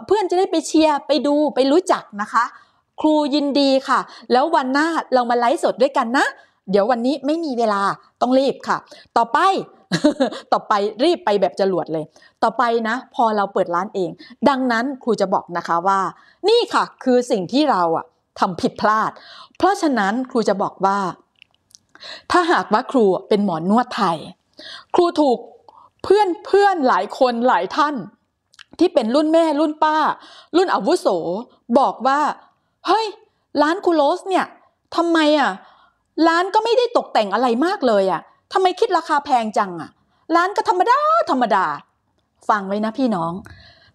เพื่อนจะได้ไปเชียร์ไปดูไปรู้จักนะคะ ครูยินดีค่ะ แล้ววันหน้าเรามาไลฟ์สดด้วยกันนะ เดี๋ยววันนี้ไม่มีเวลาต้องรีบค่ะ ต่อไปต่อไปรีบไปแบบจรวดเลย ต่อไปนะ พอเราเปิดร้านเอง ดังนั้นครูจะบอกนะคะว่า นี่ค่ะคือสิ่งที่เราอะทำผิดพลาด เพราะฉะนั้นครูจะบอกว่า ถ้าหากว่าครูเป็นหมอนวดไทย ครูถูกเพื่อนเพื่อนหลายคนหลายท่าน ที่เป็นรุ่นแม่รุ่นป้า รุ่นอาวุโส บอกว่าเฮ้ยร้านคูโรสเนี่ยทำไมอะร้านก็ไม่ได้ตกแต่งอะไรมากเลยอะทำไมคิดราคาแพงจังอะร้านก็ธรรมดาธรรมดา ฟังไว้นะพี่น้อง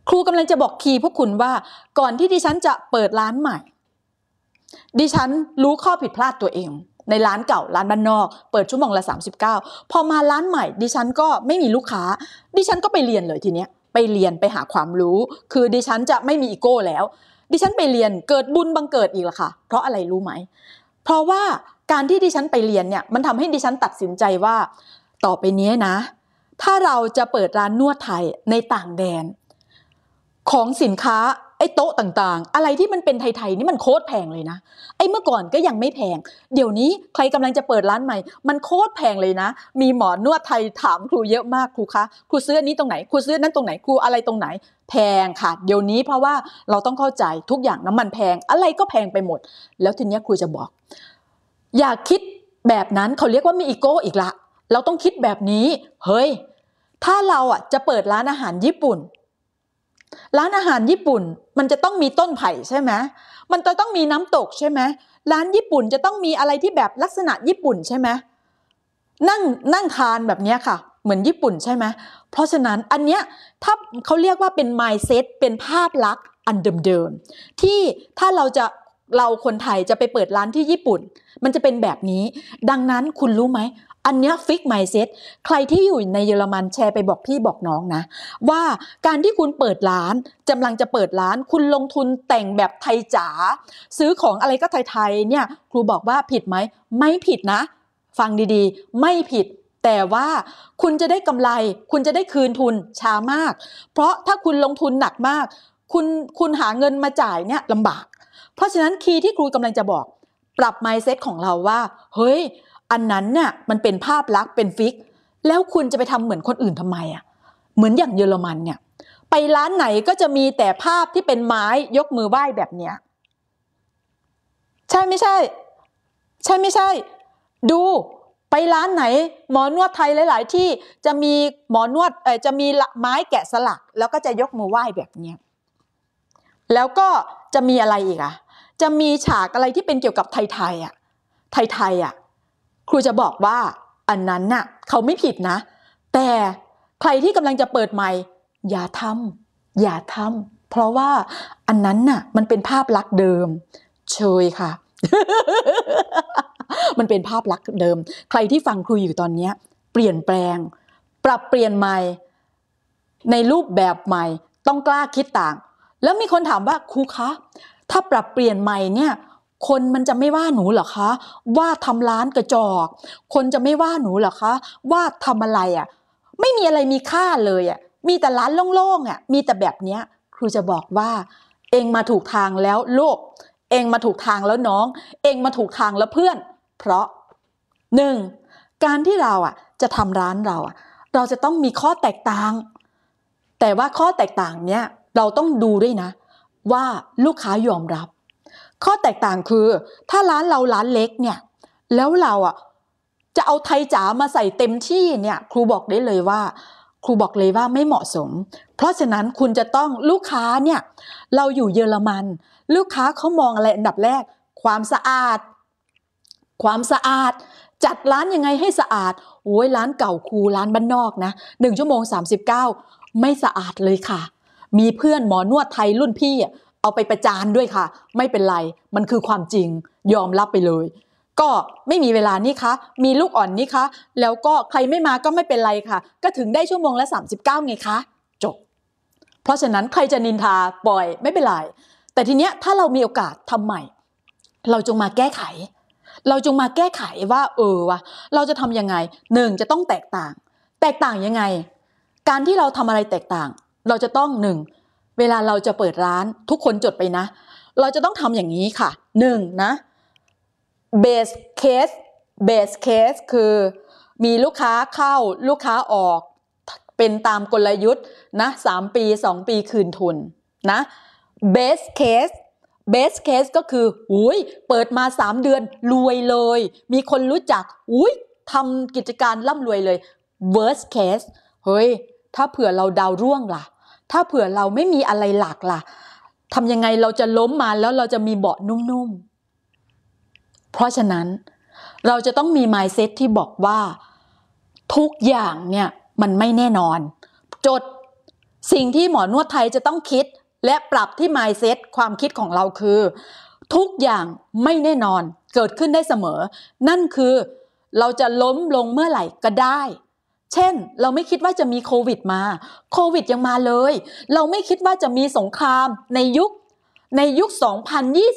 ครูกำลังจะบอกคีย์พวกคุณว่า ก่อนที่ดิฉันจะเปิดร้านใหม่ ดิฉันรู้ข้อผิดพลาดตัวเอง ในร้านเก่าร้านบ้านนอกเปิดชั่วโมงละ39พอมาร้านใหม่ ดิฉันก็ไม่มีลูกค้า ดิฉันก็ไปเรียนเลยทีเนี้ยไปเรียนไปหาความรู้คือดิฉันจะไม่มีอีโก้แล้ว ดิฉันไปเรียนเกิดบุญบังเกิดอีกละค่ะเพราะอะไรรู้ไหมเพราะว่าการที่ดิฉันไปเรียนเนี่ยมันทำให้ดิฉันตัดสินใจว่าต่อไปนี้นะ ถ้าเราจะเปิดร้านนวดไทยในต่างแดน ของสินค้าไอ้โต๊ะต่างๆ อะไรที่มันเป็นไทยๆนี่มันโคตรแพงเลยนะไอ้เมื่อก่อนก็ยังไม่แพงเดี๋ยวนี้ใครกำลังจะเปิดร้านใหม่ มันโคตรแพงเลยนะ มีหมอนวดไทยถามครูเยอะมากครูคะครูซื้อนี้ตรงไหนครูซื้อนั้นตรงไหนครูอะไรตรงไหน แพงค่ะ เดี๋ยวนี้เพราะว่าเราต้องเข้าใจทุกอย่างน้ำมันแพงอะไรก็แพงไปหมด แล้วทีนี้ครูจะบอกอย่าคิดแบบนั้นเขาเรียกว่ามีอีโก้อีกละ เราต้องคิดแบบนี้เฮ้ย ถ้าเราอ่ะจะเปิดร้านอาหารญี่ปุ่น ร้านอาหารญี่ปุ่น มันจะต้องมีต้นไผ่ใช่ไหมมันจะต้องมีน้ำตกใช่ไหมร้านญี่ปุ่นจะต้องมีอะไรที่แบบลักษณะญี่ปุ่นใช่ไหมนั่งนั่งทานแบบนี้ค่ะ เหมือนญี่ปุ่นใช่ไหมเพราะฉะนั้นอันเนี้ยถ้าเขาเรียกว่าเป็น mindset เป็นภาพลักษณ์อันเดิมๆที่ถ้าเราจะเราคนไทยจะไปเปิดร้านที่ญี่ปุ่น มันจะเป็นแบบนี้ ดังนั้นคุณรู้ไหมอันนี้ฟิกไมเซ็ตใครที่อยู่ในเยอรมันแชร์ไปบอกพี่บอกน้องนะ ว่าการที่คุณเปิดร้านกำลังจะเปิดร้าน คุณลงทุนแต่งแบบไทยจ๋าซื้อของอะไรก็ไทยๆเนี่ย ครูบอกว่าผิดไหมไม่ผิดนะ ฟังดีๆ ไม่ผิด แต่ว่าคุณจะได้กำไร คุณจะได้คืนทุนช้ามาก เพราะถ้าคุณลงทุนหนักมาก คุณคุณหาเงินมาจ่ายเนี่ยลำบากเพราะฉะนั้นคีย์ที่ครูกำลังจะบอกปรับ mindset ของเราว่าเฮ้ย อันนั้นน่ะมันเป็นภาพลักษณ์เป็นฟิก แล้วคุณจะไปทำเหมือนคนอื่นทำไมอ่ะเหมือนอย่างเยอรมันเนี่ยไปร้านไหนก็จะมีแต่ภาพที่เป็นไม้ยกมือไหว้แบบเนี้ยใช่ไม่ใช่ ใช่ไม่ใช่ ดูไปร้านไหน หมอนวดไทยหลาย ๆ ที่จะมีหมอนวดเออจะมีไม้แกะสลัก แล้วก็จะยกมือไหว้แบบเนี้ยแล้วก็จะมีอะไรอีกอะจะมีฉากอะไรที่เป็นเกี่ยวกับไทยๆอะไทยๆอะครูจะบอกว่า อันนั้นน่ะ เขาไม่ผิดนะ แต่ใครที่กำลังจะเปิดใหม่ อย่าทำอย่าทำเพราะว่าอันนั้นน่ะมันเป็นภาพลักษณ์เดิมเชยค่ะ มันเป็นภาพลักษณ์เดิม ใครที่ฟังครูอยู่ตอนนี้เปลี่ยนแปลง ปรับเปลี่ยนใหม่ ในรูปแบบใหม่ต้องกล้าคิดต่างแล้วมีคนถามว่าครูคะถ้าปรับเปลี่ยนใหม่เนี่ย คนมันจะไม่ว่าหนูหรอคะว่าทำร้านกระจอก คนจะไม่ว่าหนูหรอคะว่าทำอะไรอะ่ะไม่มีอะไรมีค่าเลยอะ่ะมีแต่ร้านโล่งๆอะ่ะมีแต่แบบเนี้ยครูจะบอกว่าเองมาถูกทางแล้วลูกเองมาถูกทางแล้วน้อง เองมาถูกทางแล้วเพื่อน เพราะหนึ่งการที่เราอ่ะจะทำร้านเราอ่ะ เราจะต้องมีข้อแตกต่าง แต่ว่าข้อแตกต่างเนี้ยเราต้องดูด้วยนะว่าลูกค้ายอมรับ ข้อแตกต่างคือถ้าร้านเราร้านเล็กเนี่ยแล้วเราอ่ะ จะเอาไทยจ๋ามาใส่เต็มที่เนี่ยครูบอกได้เลยว่า ครูบอกเลยว่าไม่เหมาะสม เพราะฉะนั้นคุณจะต้องลูกค้าเนี่ยเราอยู่เยอรมัน ลูกค้าเขามองอะไรอันดับแรกความสะอาด ความสะอาด จัดร้านยังไงให้สะอาดโอ้ยร้านเก่าครูร้านบ้านนอกนะหนึ่งชั่วโมง 39 ไม่สะอาดเลยค่ะมีเพื่อน หมอนวดไทยรุ่นพี่ เอาไปประจานด้วยค่ะ ไม่เป็นไร มันคือความจริงยอมรับไปเลย ก็ไม่มีเวลานี่คะ มีลูกอ่อนนี่คะแล้วก็ใครไม่มาก็ไม่เป็นไรค่ะ ก็ถึงได้ชั่วโมงละ 39ไงคะจบ เพราะฉะนั้นใครจะนินทาปล่อยไม่เป็นไรแต่ทีเนี้ยถ้าเรามีโอกาสทำใหม่ เราจงมาแก้ไข เราจงมาแก้ไขว่า เออวะเราจะทำยังไงหนึ่งจะต้องแตกต่าง แตกต่างยังไงการที่เราทำอะไรแตกต่างเราจะต้องหนึ่งเวลาเราจะเปิดร้านทุกคนจดไปนะ เราจะต้องทำอย่างนี้ค่ะหนึ่งนะเบสเคสเบสเคสคือ มีลูกค้าเข้าลูกค้าออก เป็นตามกลยุทธ์นะสามปีสองปีคืนทุนนะเบสเคสเบสเคสก็คืออุ้ยเปิดมา 3 เดือนรวยเลย มีคนรู้จักอุ้ยทำกิจการร่ำรวยเลย worst case เฮ้ยถ้าเผื่อเราดาวร่วงล่ะ ถ้าเผื่อเราไม่มีอะไรหลักล่ะทำยังไงเราจะล้มมาแล้วเราจะมีเบาะนุ่มๆ เพราะฉะนั้นเราจะต้องมีไม n ์เซตที่บอกว่า ทุกอย่างเนี่ยมันไม่แน่นอน จด สิ่งที่หมอนวดไทยจะต้องคิด และปรับที่ไม n ์เซตความคิดของเราคือ ทุกอย่างไม่แน่นอนเกิดขึ้นได้เสมอ นั่นคือเราจะล้มลงเมื่อไหร่ก็ได้เช่นเราไม่คิดว่าจะมีโควิดมาโควิดยังมาเลย เราไม่คิดว่าจะมีสงครามในยุคในยุค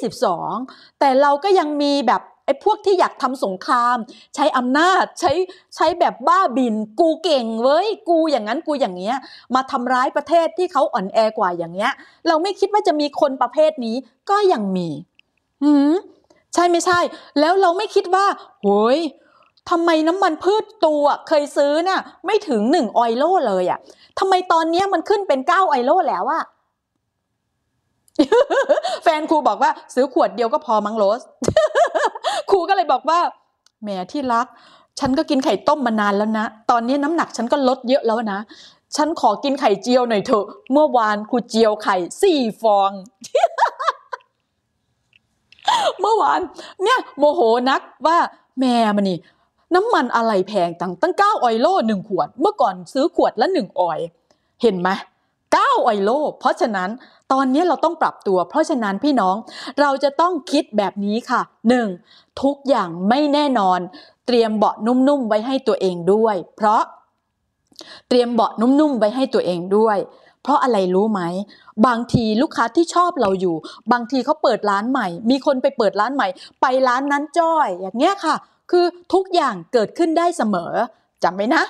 2022 แต่เราก็ยังมีแบบไอ้พวกที่อยากทำสงคราม ใช้อำนาจใช้ใช้แบบบ้าบินกูเก่งเว้ยกูอย่างนั้นกูอย่างเงี้ยมาทำร้ายประเทศที่เขาอ่อนแอกว่าอย่างเงี้ย เราไม่คิดว่าจะมีคนประเภทนี้ก็ยังมีอืมใช่ไม่ใช่ แล้วเราไม่คิดว่าโว้ยทำไมน้ำมันพืชตัวเคยซื้อน่ะ ไม่ถึงหนึ่งออยโลเลยอะทำไมตอนนี้มันขึ้นเป็นเก้าออยโลแล้วอะแฟนครูบอกว่า ซื้อขวดเดียวก็พอมั้งโรสครูก็เลยบอกว่า แมมที่รัก ฉันก็กินไข่ต้มมานานแล้วนะ ตอนนี้น้ำหนักฉันก็ลดเยอะแล้วนะ ฉันขอกินไข่เจียวหน่อยเถอะเมื่อวานครูเจียวไข่สี่ฟอง เมื่อวาน เนี่ย โมโหนักว่าแม่มันนี่น้ำมันอะไรแพงตั้งตั้งเก้าออยโลหนึ่งขวดเมื่อก่อนซื้อขวดละหนึ่งออยเห็นไหมเก้าออยโลเพราะฉะนั้นตอนนี้เราต้องปรับตัว เพราะฉะนั้นพี่น้องเราจะต้องคิดแบบนี้ค่ะหนึ่งทุกอย่างไม่แน่นอน เตรียมเบาะนุ่มๆ ไว้ให้ตัวเองด้วย เพราะ เตรียมเบาะนุ่มๆไว้ให้ตัวเองด้วย เพราะอะไรรู้ไหมบางทีลูกค้าที่ชอบเราอยู่ บางทีเขาเปิดร้านใหม่ มีคนไปเปิดร้านใหม่ไปร้านนั้นจ้อย อย่างเงี้ยค่ะคือทุกอย่างเกิดขึ้นได้เสมอจำไว้นะ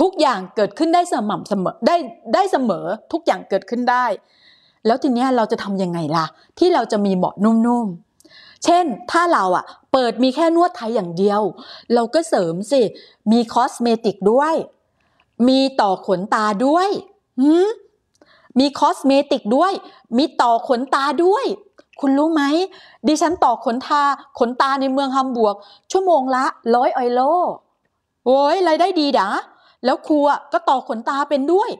ทุกอย่างเกิดขึ้นได้สม่ำเสมอได้ได้เสมอ ทุกอย่างเกิดขึ้นได้ แล้วทีเนี้ยเราจะทำยังไงล่ะ ที่เราจะมีเบาะนุ่มๆเช่นถ้าเราอะเปิดมีแค่นวดไทยอย่างเดียว เราก็เสริมสิมีคอสเมติกด้วย มีต่อขนตาด้วยมีคอสเมติกด้วยมีต่อขนตาด้วยคุณรู้ไหมดิฉันต่อขนตาขนตาในเมืองฮัมบวก ชั่วโมงละร้อยออยโลโว้ยรายได้ดีดะแล้วครูก็ต่อขนตาเป็นด้วย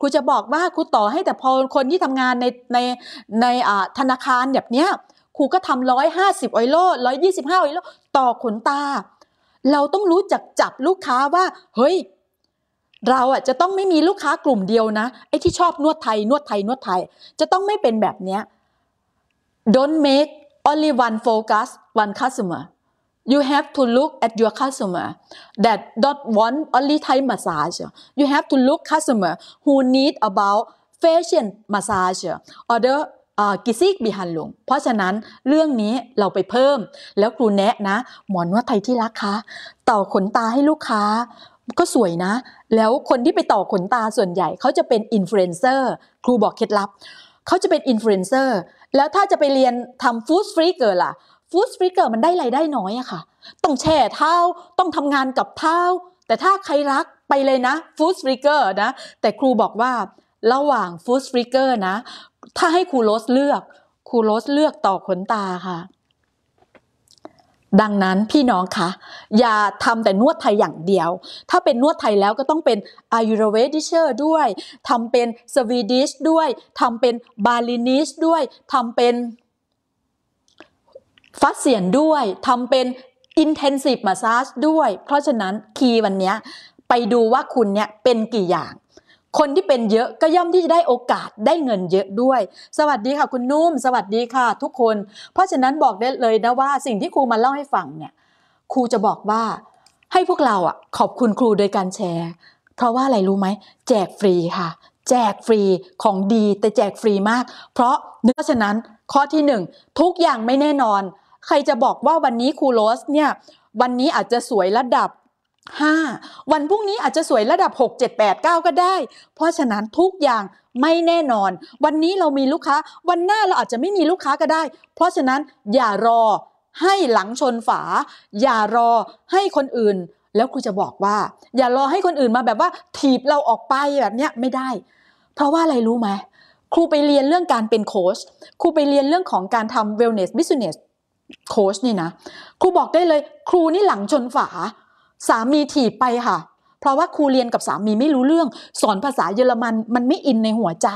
ครูจะบอกว่าครูต่อให้แต่พอคนที่ทำงานในในในธนาคารแบบเนี้ยครูก็ทำร้อยห้าสิบออยโลร้อยยี่สิบห้าออยโล ต่อขนตา เราต้องรู้จักจับลูกค้าว่า เฮ้ย เราอ่ะจะต้องไม่มีลูกค้ากลุ่มเดียวนะไอ้ที่ชอบนวดไทยนวดไทยนวดไทย จะต้องไม่เป็นแบบเนี้ย don't make only one focus one customer you have to look at your customer that don't want only Thai massage you have to look customer who need about facial massage or the กิซิกบิฮันลงเพราะฉะนั้นเรื่องนี้เราไปเพิ่ม แล้วครูแนะนะ หมอนวดไทยที่รักคะต่อขนตาให้ลูกค้า ก็สวยนะ แล้วคนที่ไปต่อขนตาส่วนใหญ่เขาจะเป็นอินฟลูเอนเซอร์ครูบอกเคล็ดลับ เขาจะเป็นอินฟลูเอนเซอร์แล้วถ้าจะไปเรียนทำฟู้ดฟรีเกอร์ล่ะ ฟู้ดฟรีเกอร์มันได้ไรายได้น้อยอะค่ะ ต้องแช่เท้า ต้องทำงานกับเท้า แต่ถ้าใครรักไปเลยนะฟู้ดฟรีเกอร์นะ แต่ครูบอกว่าระหว่างฟู้ดฟรีเกอร์นะ ถ้าให้ครูโรสเลือก ครูโรสเลือกต่อขนตาค่ะดังนั้นพี่น้องคะอย่าทำแต่นวดไทยอย่างเดียว ถ้าเป็นนวดไทยแล้วก็ต้องเป็นอายุรเวดิเชอร์ด้วย ทำเป็นสวีดิชด้วย ทำเป็นบาลินิชด้วย ทำเป็นฟัสเซียนด้วยทำเป็นอินเทนซีฟมาซาจด้วย เพราะฉะนั้นคีย์วันนี้ไปดูว่าคุณเนี่ยเป็นกี่อย่างคนที่เป็นเยอะก็ย่อมที่จะได้โอกาสได้เงินเยอะด้วย สวัสดีค่ะ คุณนุ่ม สวัสดีค่ะทุกคน เพราะฉะนั้นบอกได้เลยนะว่าสิ่งที่ครูมาเล่าให้ฟังเนี่ยครูจะบอกว่า ให้พวกเราอ่ะขอบคุณครูโดยการแชร์ เพราะว่าอะไรรู้ไหมแจกฟรีค่ะ แจกฟรีของดี แต่แจกฟรีมาก เพราะเพราะฉะนั้นข้อที่ 1 ทุกอย่างไม่แน่นอน ใครจะบอกว่าวันนี้ครูโรสเนี่ยวันนี้อาจจะสวยระดับ5 วันพรุ่งนี้อาจจะสวยระดับ6 7 8 9 ก็ได้ เพราะฉะนั้นทุกอย่างไม่แน่นอน วันนี้เรามีลูกค้าวันหน้าเราอาจจะไม่มีลูกค้าก็ได้ เพราะฉะนั้นอย่ารอให้หลังชนฝา อย่ารอให้คนอื่น แล้วครูจะบอกว่า อย่ารอให้คนอื่นมาแบบว่าถีบเราออกไปแบบเนี้ยไม่ได้ เพราะว่าอะไรรู้ไหมครูไปเรียนเรื่องการเป็นโค้ชครูไปเรียนเรื่องของการทำ wellness business โค้ชนี่นะ ครูบอกได้เลย ครูนี่หลังชนฝาสามีถีบไปค่ะ เพราะว่าครูเรียนกับสามีไม่รู้เรื่อง สอนภาษาเยอรมันมันไม่อินในหัวใจ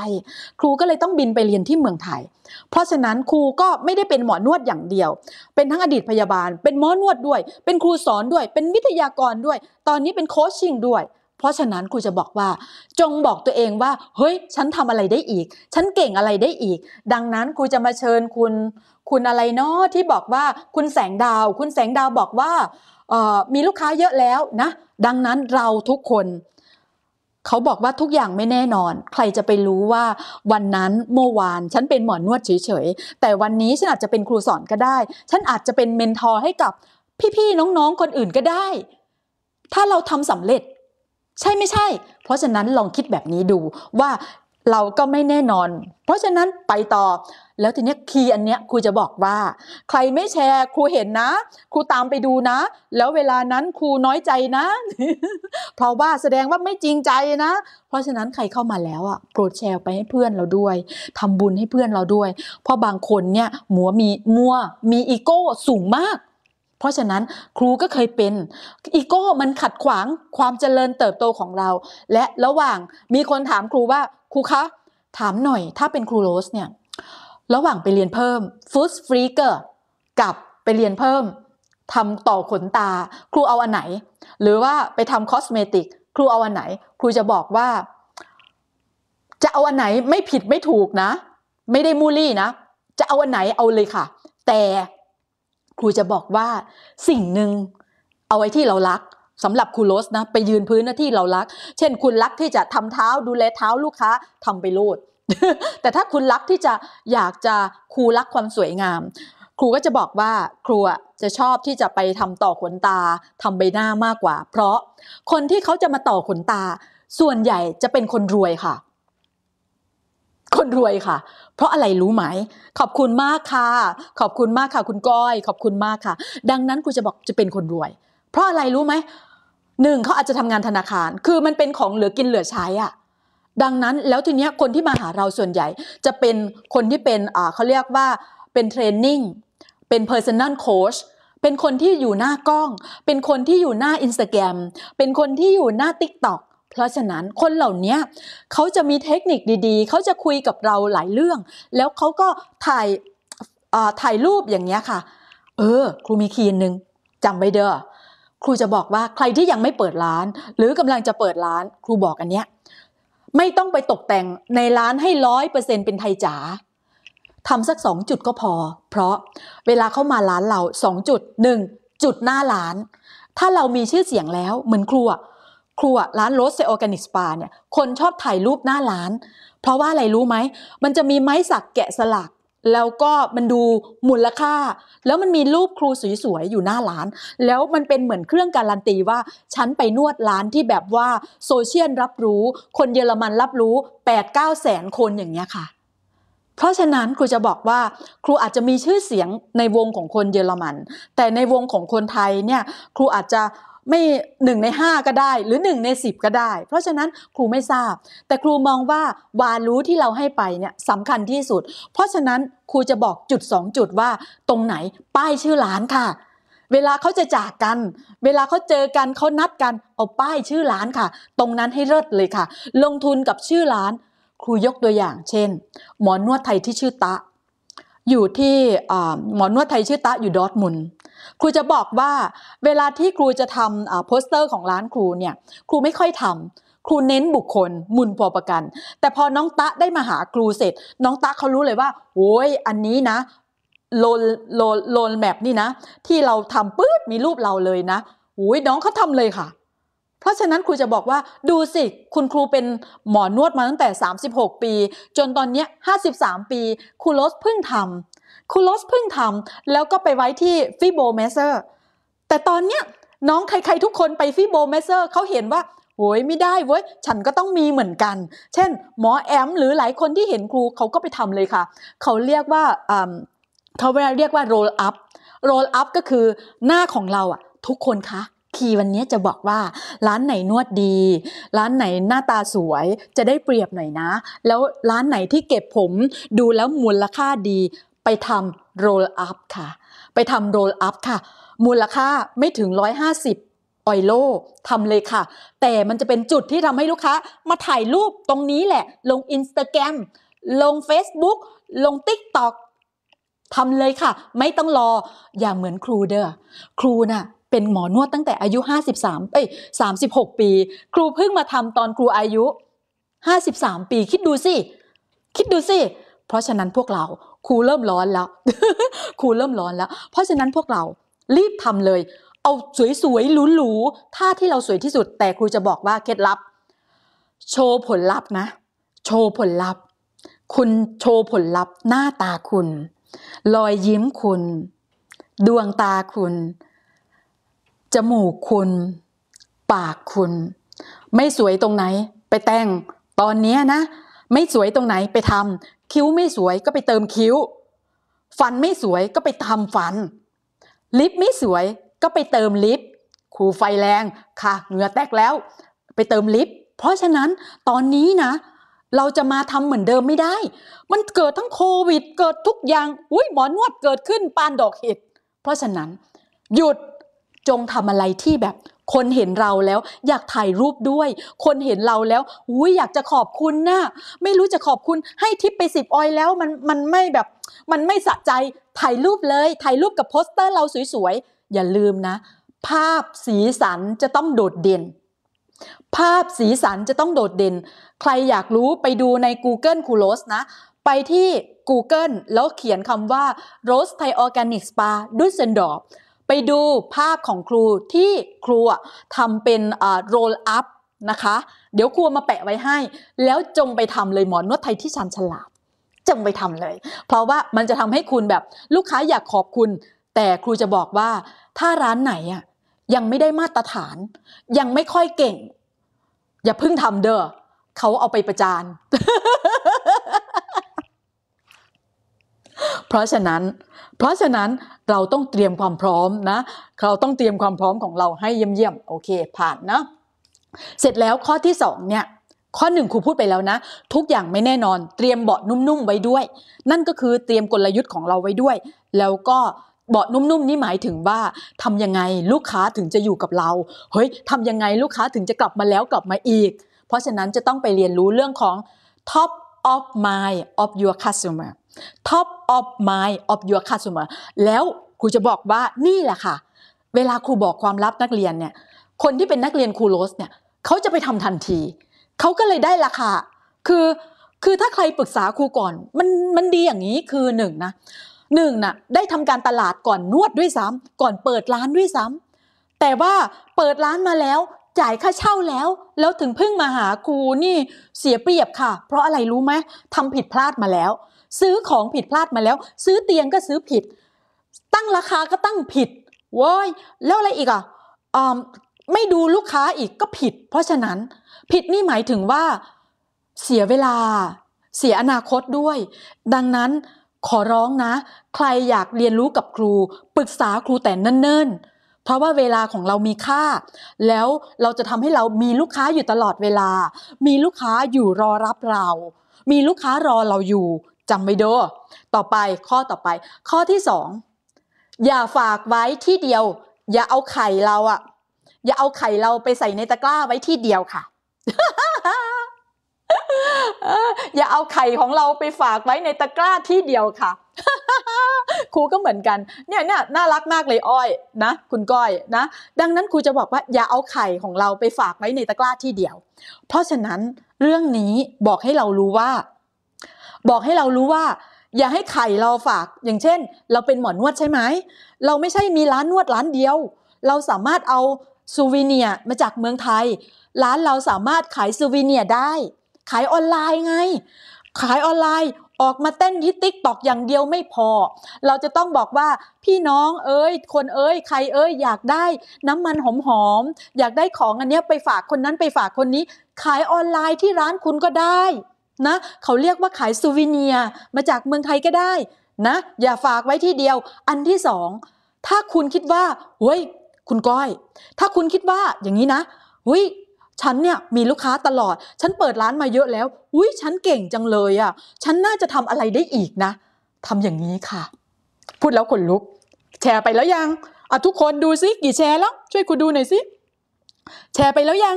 ครูก็เลยต้องบินไปเรียนที่เมืองไทย เพราะฉะนั้นครูก็ไม่ได้เป็นหมอนวดอย่างเดียว เป็นทั้งอดีตพยาบาล เป็นหมอนวดด้วย เป็นครูสอนด้วย เป็นวิทยากรด้วย ตอนนี้เป็นโคชชิ่งด้วย เพราะฉะนั้นครูจะบอกว่า จงบอกตัวเองว่า เฮ้ย ฉันทำอะไรได้อีก ฉันเก่งอะไรได้อีก ดังนั้นครูจะมาเชิญคุณ คุณอะไรเนาะที่บอกว่าคุณแสงดาว คุณแสงดาวบอกว่ามีลูกค้าเยอะแล้วนะดังนั้นเราทุกคน เขาบอกว่าทุกอย่างไม่แน่นอน ใครจะไปรู้ว่าวันนั้นเมื่อวาน ฉันเป็นหมอนวดเฉยๆแต่วันนี้ฉันอาจจะเป็นครูสอนก็ได้ ฉันอาจจะเป็นเมนทอร์ให้กับพี่ๆน้องๆคนอื่นก็ได้ ถ้าเราทำสำเร็จ ใช่ไม่ใช่ เพราะฉะนั้นลองคิดแบบนี้ดูว่าเราก็ไม่แน่นอน เพราะฉะนั้นไปต่อ แล้วทีนี้คีย์อันเนี้ยครูจะบอกว่า ใครไม่แชร์ ครูเห็นนะ ครูตามไปดูนะ แล้วเวลานั้นครูน้อยใจนะ เพราะว่าแสดงว่าไม่จริงใจนะ เพราะฉะนั้นใครเข้ามาแล้วอ่ะโปรดแชร์ไปให้เพื่อนเราด้วย ทำบุญให้เพื่อนเราด้วย เพราะบางคนเนี่ยหมัวมีมัวมีอีโก้สูงมาก เพราะฉะนั้นครูก็เคยเป็น อีโก้มันขัดขวางความเจริญเติบโตของเรา และระหว่างมีคนถามครูว่าครูคะถามหน่อยถ้าเป็นครูโรสเนี่ยระหว่างไปเรียนเพิ่มฟูสฟรีเกอร์กับไปเรียนเพิ่มทำต่อขนตา ครูเอาอันไหนหรือว่าไปทำคอสเมติกครูเอาอันไหน ครูจะบอกว่า จะเอาอันไหนไม่ผิดไม่ถูกนะ ไม่ได้มูลี่นะจะเอาอันไหนเอาเลยค่ะ แต่ครูจะบอกว่า สิ่งหนึ่งเอาไว้ที่เรารักสำหรับครูโรสนะ ไปยืนพื้นหน้าที่เรารัก เช่น คุณรักที่จะทำเท้าดูแลเท้าลูกค้าทำไปโลด แต่ถ้าคุณรักที่จะอยากจะครูรักความสวยงาม ครูก็จะบอกว่าครูจะชอบที่จะไปทำต่อขนตา ทำใบหน้ามากกว่า เพราะคนที่เขาจะมาต่อขนตา ส่วนใหญ่จะเป็นคนรวยค่ะ คนรวยค่ะ เพราะอะไรรู้ไหม ขอบคุณมากค่ะ ขอบคุณมากค่ะ คุณก้อย ขอบคุณมากค่ะ ดังนั้นครูจะบอกจะเป็นคนรวย เพราะอะไรรู้ไหมหนึ่งเขาอาจจะทำงานธนาคาร คือมันเป็นของเหลือกินเหลือใช้อ่ะ ดังนั้นแล้วทีเนี้ยคนที่มาหาเราส่วนใหญ่จะเป็นคนที่เป็นเขาเรียกว่าเป็นเทรนนิ่ง เป็นเพอร์ซันแนลโค้ช เป็นคนที่อยู่หน้ากล้อง เป็นคนที่อยู่หน้าอินสตาแกรม เป็นคนที่อยู่หน้า t ิ k t o อกเพราะฉะนั้นคนเหล่านี้เขาจะมีเทคนิคดี ๆ เขาจะคุยกับเราหลายเรื่อง แล้วเขาก็ถ่ายถ่ายรูปอย่างเงี้ยค่ะ เออ ครูมีคีนหนึ่งจำไว้เด้อครูจะบอกว่าใครที่ยังไม่เปิดร้าน หรือกำลังจะเปิดร้านครูบอกอันเนี้ยไม่ต้องไปตกแต่งในร้านให้ร้อยเปอร์เซ็นเป็นไทยจ๋าทำสักสองจุดก็พอ เพราะเวลาเข้ามาร้านเราสองจุดหนึ่งจุดหน้าร้าน ถ้าเรามีชื่อเสียงแล้วเหมือนครัวครัวร้านโรสเซออร์แกนิกสปาเนี่ยคนชอบถ่ายรูปหน้าร้าน เพราะว่าอะไรรู้ไหม มันจะมีไม้สักแกะสลักแล้วก็มันดูมูลค่า แล้วมันมีรูปครูสวยๆอยู่หน้าร้าน แล้วมันเป็นเหมือนเครื่องการันตีว่าฉันไปนวดร้านที่แบบว่าโซเชียลรับรู้คนเยอรมันรับรู้8ปดเก้าแสนคนอย่างเงี้ยค่ะ เพราะฉะนั้นครูจะบอกว่า ครูอาจจะมีชื่อเสียงในวงของคนเยอรมัน แต่ในวงของคนไทยเนี่ย ครูอาจจะไม่หนึ่งในห้าก็ได้หรือหนึ่งในสิบก็ได้ เพราะฉะนั้นครูไม่ทราบ แต่ครูมองว่าวาลูที่เราให้ไปเนี่ยสำคัญที่สุด เพราะฉะนั้นครูจะบอกจุดสองจุดว่าตรงไหนป้ายชื่อหลานค่ะ เวลาเขาจะจากกัน เวลาเขาเจอกันเขานัดกันเอาป้ายชื่อหลานค่ะ ตรงนั้นให้เลิศเลยค่ะ ลงทุนกับชื่อหลาน ครูยกตัวอย่างเช่น หมอนวดไทยที่ชื่อตะ อยู่ที่หมอนวดไทยชื่อตะอยู่ดอทมุนดครูจะบอกว่าเวลาที่ครูจะทำโปสเตอร์ของร้านครูเนี่ยครูไม่ค่อยทำครูเน้นบุคคลมุนพอประกันแต่พอน้องตะได้มาหาครูเสร็จน้องตะเขารู้เลยว่าโอ้ยอันนี้นะโลโลโลแมปนี่นะ ที่เราทำปื๊ดมีรูปเราเลยนะโอ้ยน้องเขาทำเลยค่ะ เพราะฉะนั้นครูจะบอกว่าดูสิคุณครูเป็นหมอนวดมาตั้งแต่ 36 ปีจนตอนนี้ 53 ปี ครูโรสเพิ่งทำคูลอสเพิ่งทำแล้วก็ไปไว้ที่ฟิโบเมเซอร์แต่ตอนเนี้ย น้องใครๆ ทุกคนไปฟิโบเมเซอร์เขาเห็นว่าโอ้ยไม่ได้เว้ย ฉันก็ต้องมีเหมือนกัน เช่นหมอแอม หรือหลายคนที่เห็นครูเขาก็ไปทำเลยค่ะ เขาเรียกว่าเขาเวลาเรียกว่า roll up roll up ก็คือหน้าของเราอะทุกคนคะคีวันนี้จะบอกว่าร้านไหนนวดดี ร้านไหนหน้าตาสวยจะได้เปรียบหน่อยนะ แล้วร้านไหนที่เก็บผมดูแล้วมูลค่าดีไปทำโรลอัพค่ะ ไปทำโรลอัพค่ะ มูลค่าไม่ถึง 150ออยโลทำเลยค่ะ แต่มันจะเป็นจุดที่ทำให้ลูกค้า มาถ่ายรูปตรงนี้แหละ ลง Instagram ลง Facebook ลง TikTok ทำเลยค่ะ ไม่ต้องรอ อย่าเหมือนครูเด้อ ครูนะ่ะเป็นหมอนวดตั้งแต่อายุ 53 เอ้ย36 ปี ครูเพิ่งมาทำตอนครูอายุ 53 ปี คิดดูสิ คิดดูสิ เพราะฉะนั้นพวกเราครูเริ่มร้อนแล้วครูเริ่มร้อนแล้ว เพราะฉะนั้นพวกเรา รีบทำเลย เอาสวยๆหรูๆท่าที่เราสวยที่สุด แต่ครูจะบอกว่าเคล็ดลับ โชว์ผลลัพธ์นะ โชว์ผลลัพธ์ คุณโชว์ผลลัพธ์ หน้าตาคุณ รอยยิ้มคุณ ดวงตาคุณจมูกคุณ ปากคุณ ไม่สวยตรงไหน ไปแต่ง ตอนนี้นะ ไม่สวยตรงไหนไปทำคิ้วไม่สวยก็ไปเติมคิ้วฟันไม่สวยก็ไปทำฟันลิปไม่สวยก็ไปเติมลิปครูไฟแรงค่ะ เหงื่อแตกแล้ว ไปเติมลิปเพราะฉะนั้นตอนนี้นะ เราจะมาทำเหมือนเดิมไม่ได้ มันเกิดทั้งโควิดเกิดทุกอย่างอุ้ยหมอนวดเกิดขึ้นปานดอกเห็ดเพราะฉะนั้น หยุดจงทำอะไรที่แบบคนเห็นเราแล้วอยากถ่ายรูปด้วย คนเห็นเราแล้วอุ้ยอยากจะขอบคุณนะ่ะไม่รู้จะขอบคุณให้ทิปไปสิบออยแล้วมันมันไม่แบบมันไม่สะใจถ่ายรูปเลย ถ่ายรูปกับโปสเตอร์เราสวยๆ อย่าลืมนะ ภาพสีสันจะต้องโดดเด่น ภาพสีสันจะต้องโดดเด่น ใครอยากรู้ไปดูใน Google ค u l o s นะ ไปที่ Google แล้วเขียนคำว่า Rose Thai Organic Spa ด้วยเ l นดอ f ไปดูภาพของครูที่ครูทำเป็นโรลอัพนะคะ เดี๋ยวครูมาแปะไว้ให้ แล้วจงไปทำเลยหมอนวดไทยที่ชันฉลาดจงไปทำเลย เพราะว่ามันจะทำให้คุณแบบลูกค้าอยากขอบคุณ แต่ครูจะบอกว่าถ้าร้านไหนอะยังไม่ได้มาตรฐาน ยังไม่ค่อยเก่ง อย่าเพิ่งทำเด้อเขาเอาไปประจานเพราะฉะนั้น เพราะฉะนั้นเราต้องเตรียมความพร้อมนะ เราต้องเตรียมความพร้อมของเราให้เยี่ยมๆโอเคผ่านนะเสร็จแล้วข้อที่2เนี่ย ข้อหนึ่งครูพูดไปแล้วนะทุกอย่างไม่แน่นอนเตรียมเบาะนุ่ม ๆ ไว้ด้วย นั่นก็คือเตรียมกลยุทธ์ของเราไว้ด้วย แล้วก็เบาะนุ่มๆ นี่หมายถึงว่า ทำยังไงลูกค้าถึงจะอยู่กับเราเฮ้ยทำยังไงลูกค้าถึงจะกลับมาแล้วกลับมาอีก เพราะฉะนั้นจะต้องไปเรียนรู้เรื่องของ top of mind of your customer top of mind of your customer แล้วครูจะบอกว่านี่แหละค่ะ เวลาครูบอกความลับนักเรียนเนี่ย คนที่เป็นนักเรียนครูโรสเนี่ย เขาจะไปทำทันที เขาก็เลยได้ราคาคือ คือถ้าใครปรึกษาครูก่อน มัน มันดีอย่างนี้คือหนึ่งนะหนึ่งนะได้ทำการตลาดก่อนนวดด้วยซ้ำ ก่อนเปิดร้านด้วยซ้ำ แต่ว่าเปิดร้านมาแล้ว จ่ายค่าเช่าแล้ว แล้วถึงเพิ่งมาหาครูนี่เสียเปรียบค่ะ เพราะอะไรรู้ไหมทำผิดพลาดมาแล้วซื้อของผิดพลาดมาแล้ว ซื้อเตียงก็ซื้อผิด ตั้งราคาก็ตั้งผิดว้ยแล้วอะไรอีกอ่ะไม่ดูลูกค้าอีกก็ผิด เพราะฉะนั้นผิดนี่หมายถึงว่า เสียเวลาเสียอนาคตด้วย ดังนั้นขอร้องนะ ใครอยากเรียนรู้กับครูปรึกษาครูแต่เนิ่น ๆ เพราะว่าเวลาของเรามีค่า แล้วเราจะทำให้เรามีลูกค้าอยู่ตลอดเวลา มีลูกค้าอยู่รอรับเรา มีลูกค้ารอเราอยู่จำไว้ด้ต่อไปข้อต่อไป ข้อที่สองอย่าฝากไว้ที่เดียว อย่าเอาไข่เราอะอย่าเอาไข่เราไปใส่ในตะกร้าไว้ที่เดียวค่ะ อย่าเอาไข่ของเราไปฝากไว้ในตะกร้าที่เดียวค่ะครูก็เหมือนกัน เนี่ยเนี่ยน่ารักมากเลยอ้อย นะคุณก้อยนะดังนั้นครูจะบอกว่าอย่าเอาไข่ของเราไปฝากไว้ในตะกร้าที่เดียว เพราะฉะนั้นเรื่องนี้บอกให้เรารู้ว่าบอกให้เรารู้ว่า อย่าให้ไข่เราฝาก อย่างเช่นเราเป็นหมอนวดใช่ไหมเราไม่ใช่มีร้านนวดร้านเดียว เราสามารถเอาซูวิเนียมาจากเมืองไทย ร้านเราสามารถขายซูวิเนียได้ ขายออนไลน์ไง ขายออนไลน์ออกมาเต้นที่ติ๊กตอกอย่างเดียวไม่พอ เราจะต้องบอกว่าพี่น้องเอ้ยคนเอ้ยใครเอ้ยอยากได้น้ำมันหอมหอมอยากได้ของอันนี้ไปฝากคนนั้นไปฝากคนนี้ ขายออนไลน์ที่ร้านคุณก็ได้นะเขาเรียกว่าขายซูวิเนียมาจากเมืองไทยก็ได้ นะ อย่าฝากไว้ที่เดียว อันที่สอง ถ้าคุณคิดว่าเฮ้ย คุณก้อยถ้าคุณคิดว่าอย่างนี้นะเฮ้ยฉันเนี่ยมีลูกค้าตลอด ฉันเปิดร้านมาเยอะแล้วอุ้ยฉันเก่งจังเลยอะ่ะฉันน่าจะทำอะไรได้อีกนะทำอย่างนี้ค่ะ พูดแล้วขนลุก แชร์ไปแล้วยังอ่ะทุกคนดูซิกี่แชร์แล้ว ช่วยคุณดูหน่อยซิแชร์ไปแล้วยัง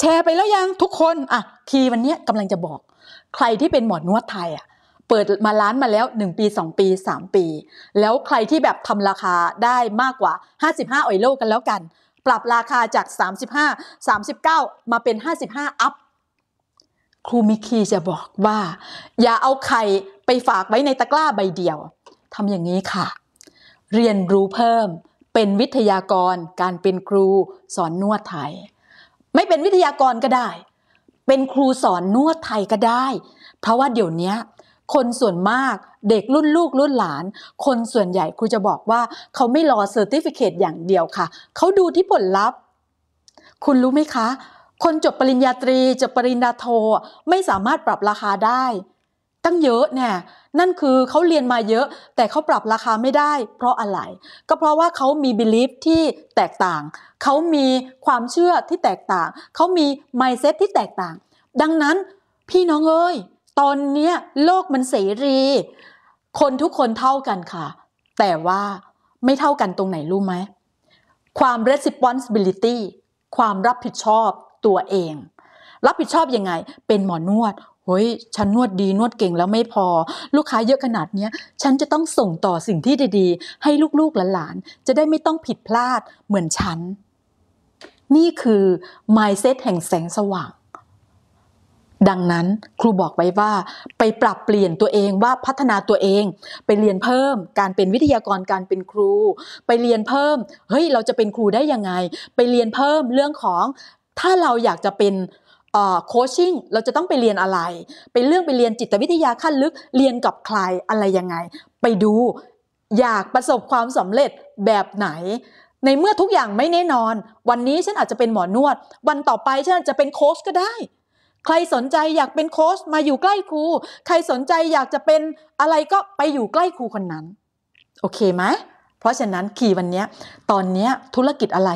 แชร์ไปแล้วยังทุกคน อ่ะ คีวันนี้กำลังจะบอก ใครที่เป็นหมอนวดไทยอ่ะ เปิดมาร้านมาแล้ว 1 ปี 2 ปี 3 ปี แล้วใครที่แบบทำราคาได้มากกว่า 55ออยโลกันแล้วกัน ปรับราคาจาก 35 39 มาเป็น 55 อัพ ครูมิคีจะบอกว่า อย่าเอาไข่ ไปฝากไว้ในตะกร้าใบเดียวทำอย่างนี้ค่ะ เรียนรู้เพิ่มเป็นวิทยากรการเป็นครูสอนนวดไทยไม่เป็นวิทยากรก็ได้ เป็นครูสอนนวดไทยก็ได้ เพราะว่าเดี๋ยวนี้คนส่วนมากเด็กรุ่นลูกรุ่นหลาน คนส่วนใหญ่ครูจะบอกว่าเขาไม่รอเซอร์ติฟิเคตอย่างเดียวค่ะ เขาดูที่ผลลัพธ์คุณรู้ไหมคะ คนจบปริญญาตรี จบปริญญาโท ไม่สามารถปรับราคาได้ตั้งเยอะเนี่ย นั่นคือเขาเรียนมาเยอะ แต่เขาปรับราคาไม่ได้ เพราะอะไร ก็เพราะว่าเขามีบิลีฟที่แตกต่างเขามีความเชื่อที่แตกต่าง เขามีไมเซ็ตที่แตกต่าง ดังนั้นพี่น้องเอ้ย ตอนนี้โลกมันเสรี คนทุกคนเท่ากันค่ะ แต่ว่าไม่เท่ากันตรงไหนรู้ไหม ความ responsibility ความรับผิดชอบตัวเอง รับผิดชอบยังไง เป็นหมอนวดเฮ้ยฉันนวดดีนวดเก่งแล้วไม่พอลูกค้าเยอะขนาดเนี้ยฉันจะต้องส่งต่อสิ่งที่ดีๆ ให้ลูกๆหลานๆจะได้ไม่ต้องผิดพลาดเหมือนฉัน นี่คือ mindset แห่งแสงสว่าง ดังนั้นครูบอกไว้ว่าไปปรับเปลี่ยนตัวเองว่าพัฒนาตัวเองไปเรียนเพิ่ม การเป็นวิทยากรการเป็นครู ไปเรียนเพิ่มเฮ้ยเราจะเป็นครูได้ยังไงไปเรียนเพิ่มเรื่องของถ้าเราอยากจะเป็นโคชชิ่งเราจะต้องไปเรียนอะไรไปเรื่องไปเรียนจิตวิทยาขั้นลึกเรียนกับใครอะไรยังไง ไปดูอยากประสบความสำเร็จแบบไหน ในเมื่อทุกอย่างไม่แน่นอน วันนี้ฉันอาจจะเป็นหมอนวด วันต่อไปฉันอาจจะเป็นโค้ชก็ได้ ใครสนใจอยากเป็นโค้ชมาอยู่ใกล้ครูใครสนใจอยากจะเป็นอะไรก็ไปอยู่ใกล้ครูคนนั้น โอเคไหมเพราะฉะนั้นขี่วันนี้ตอนนี้ธุรกิจอะไร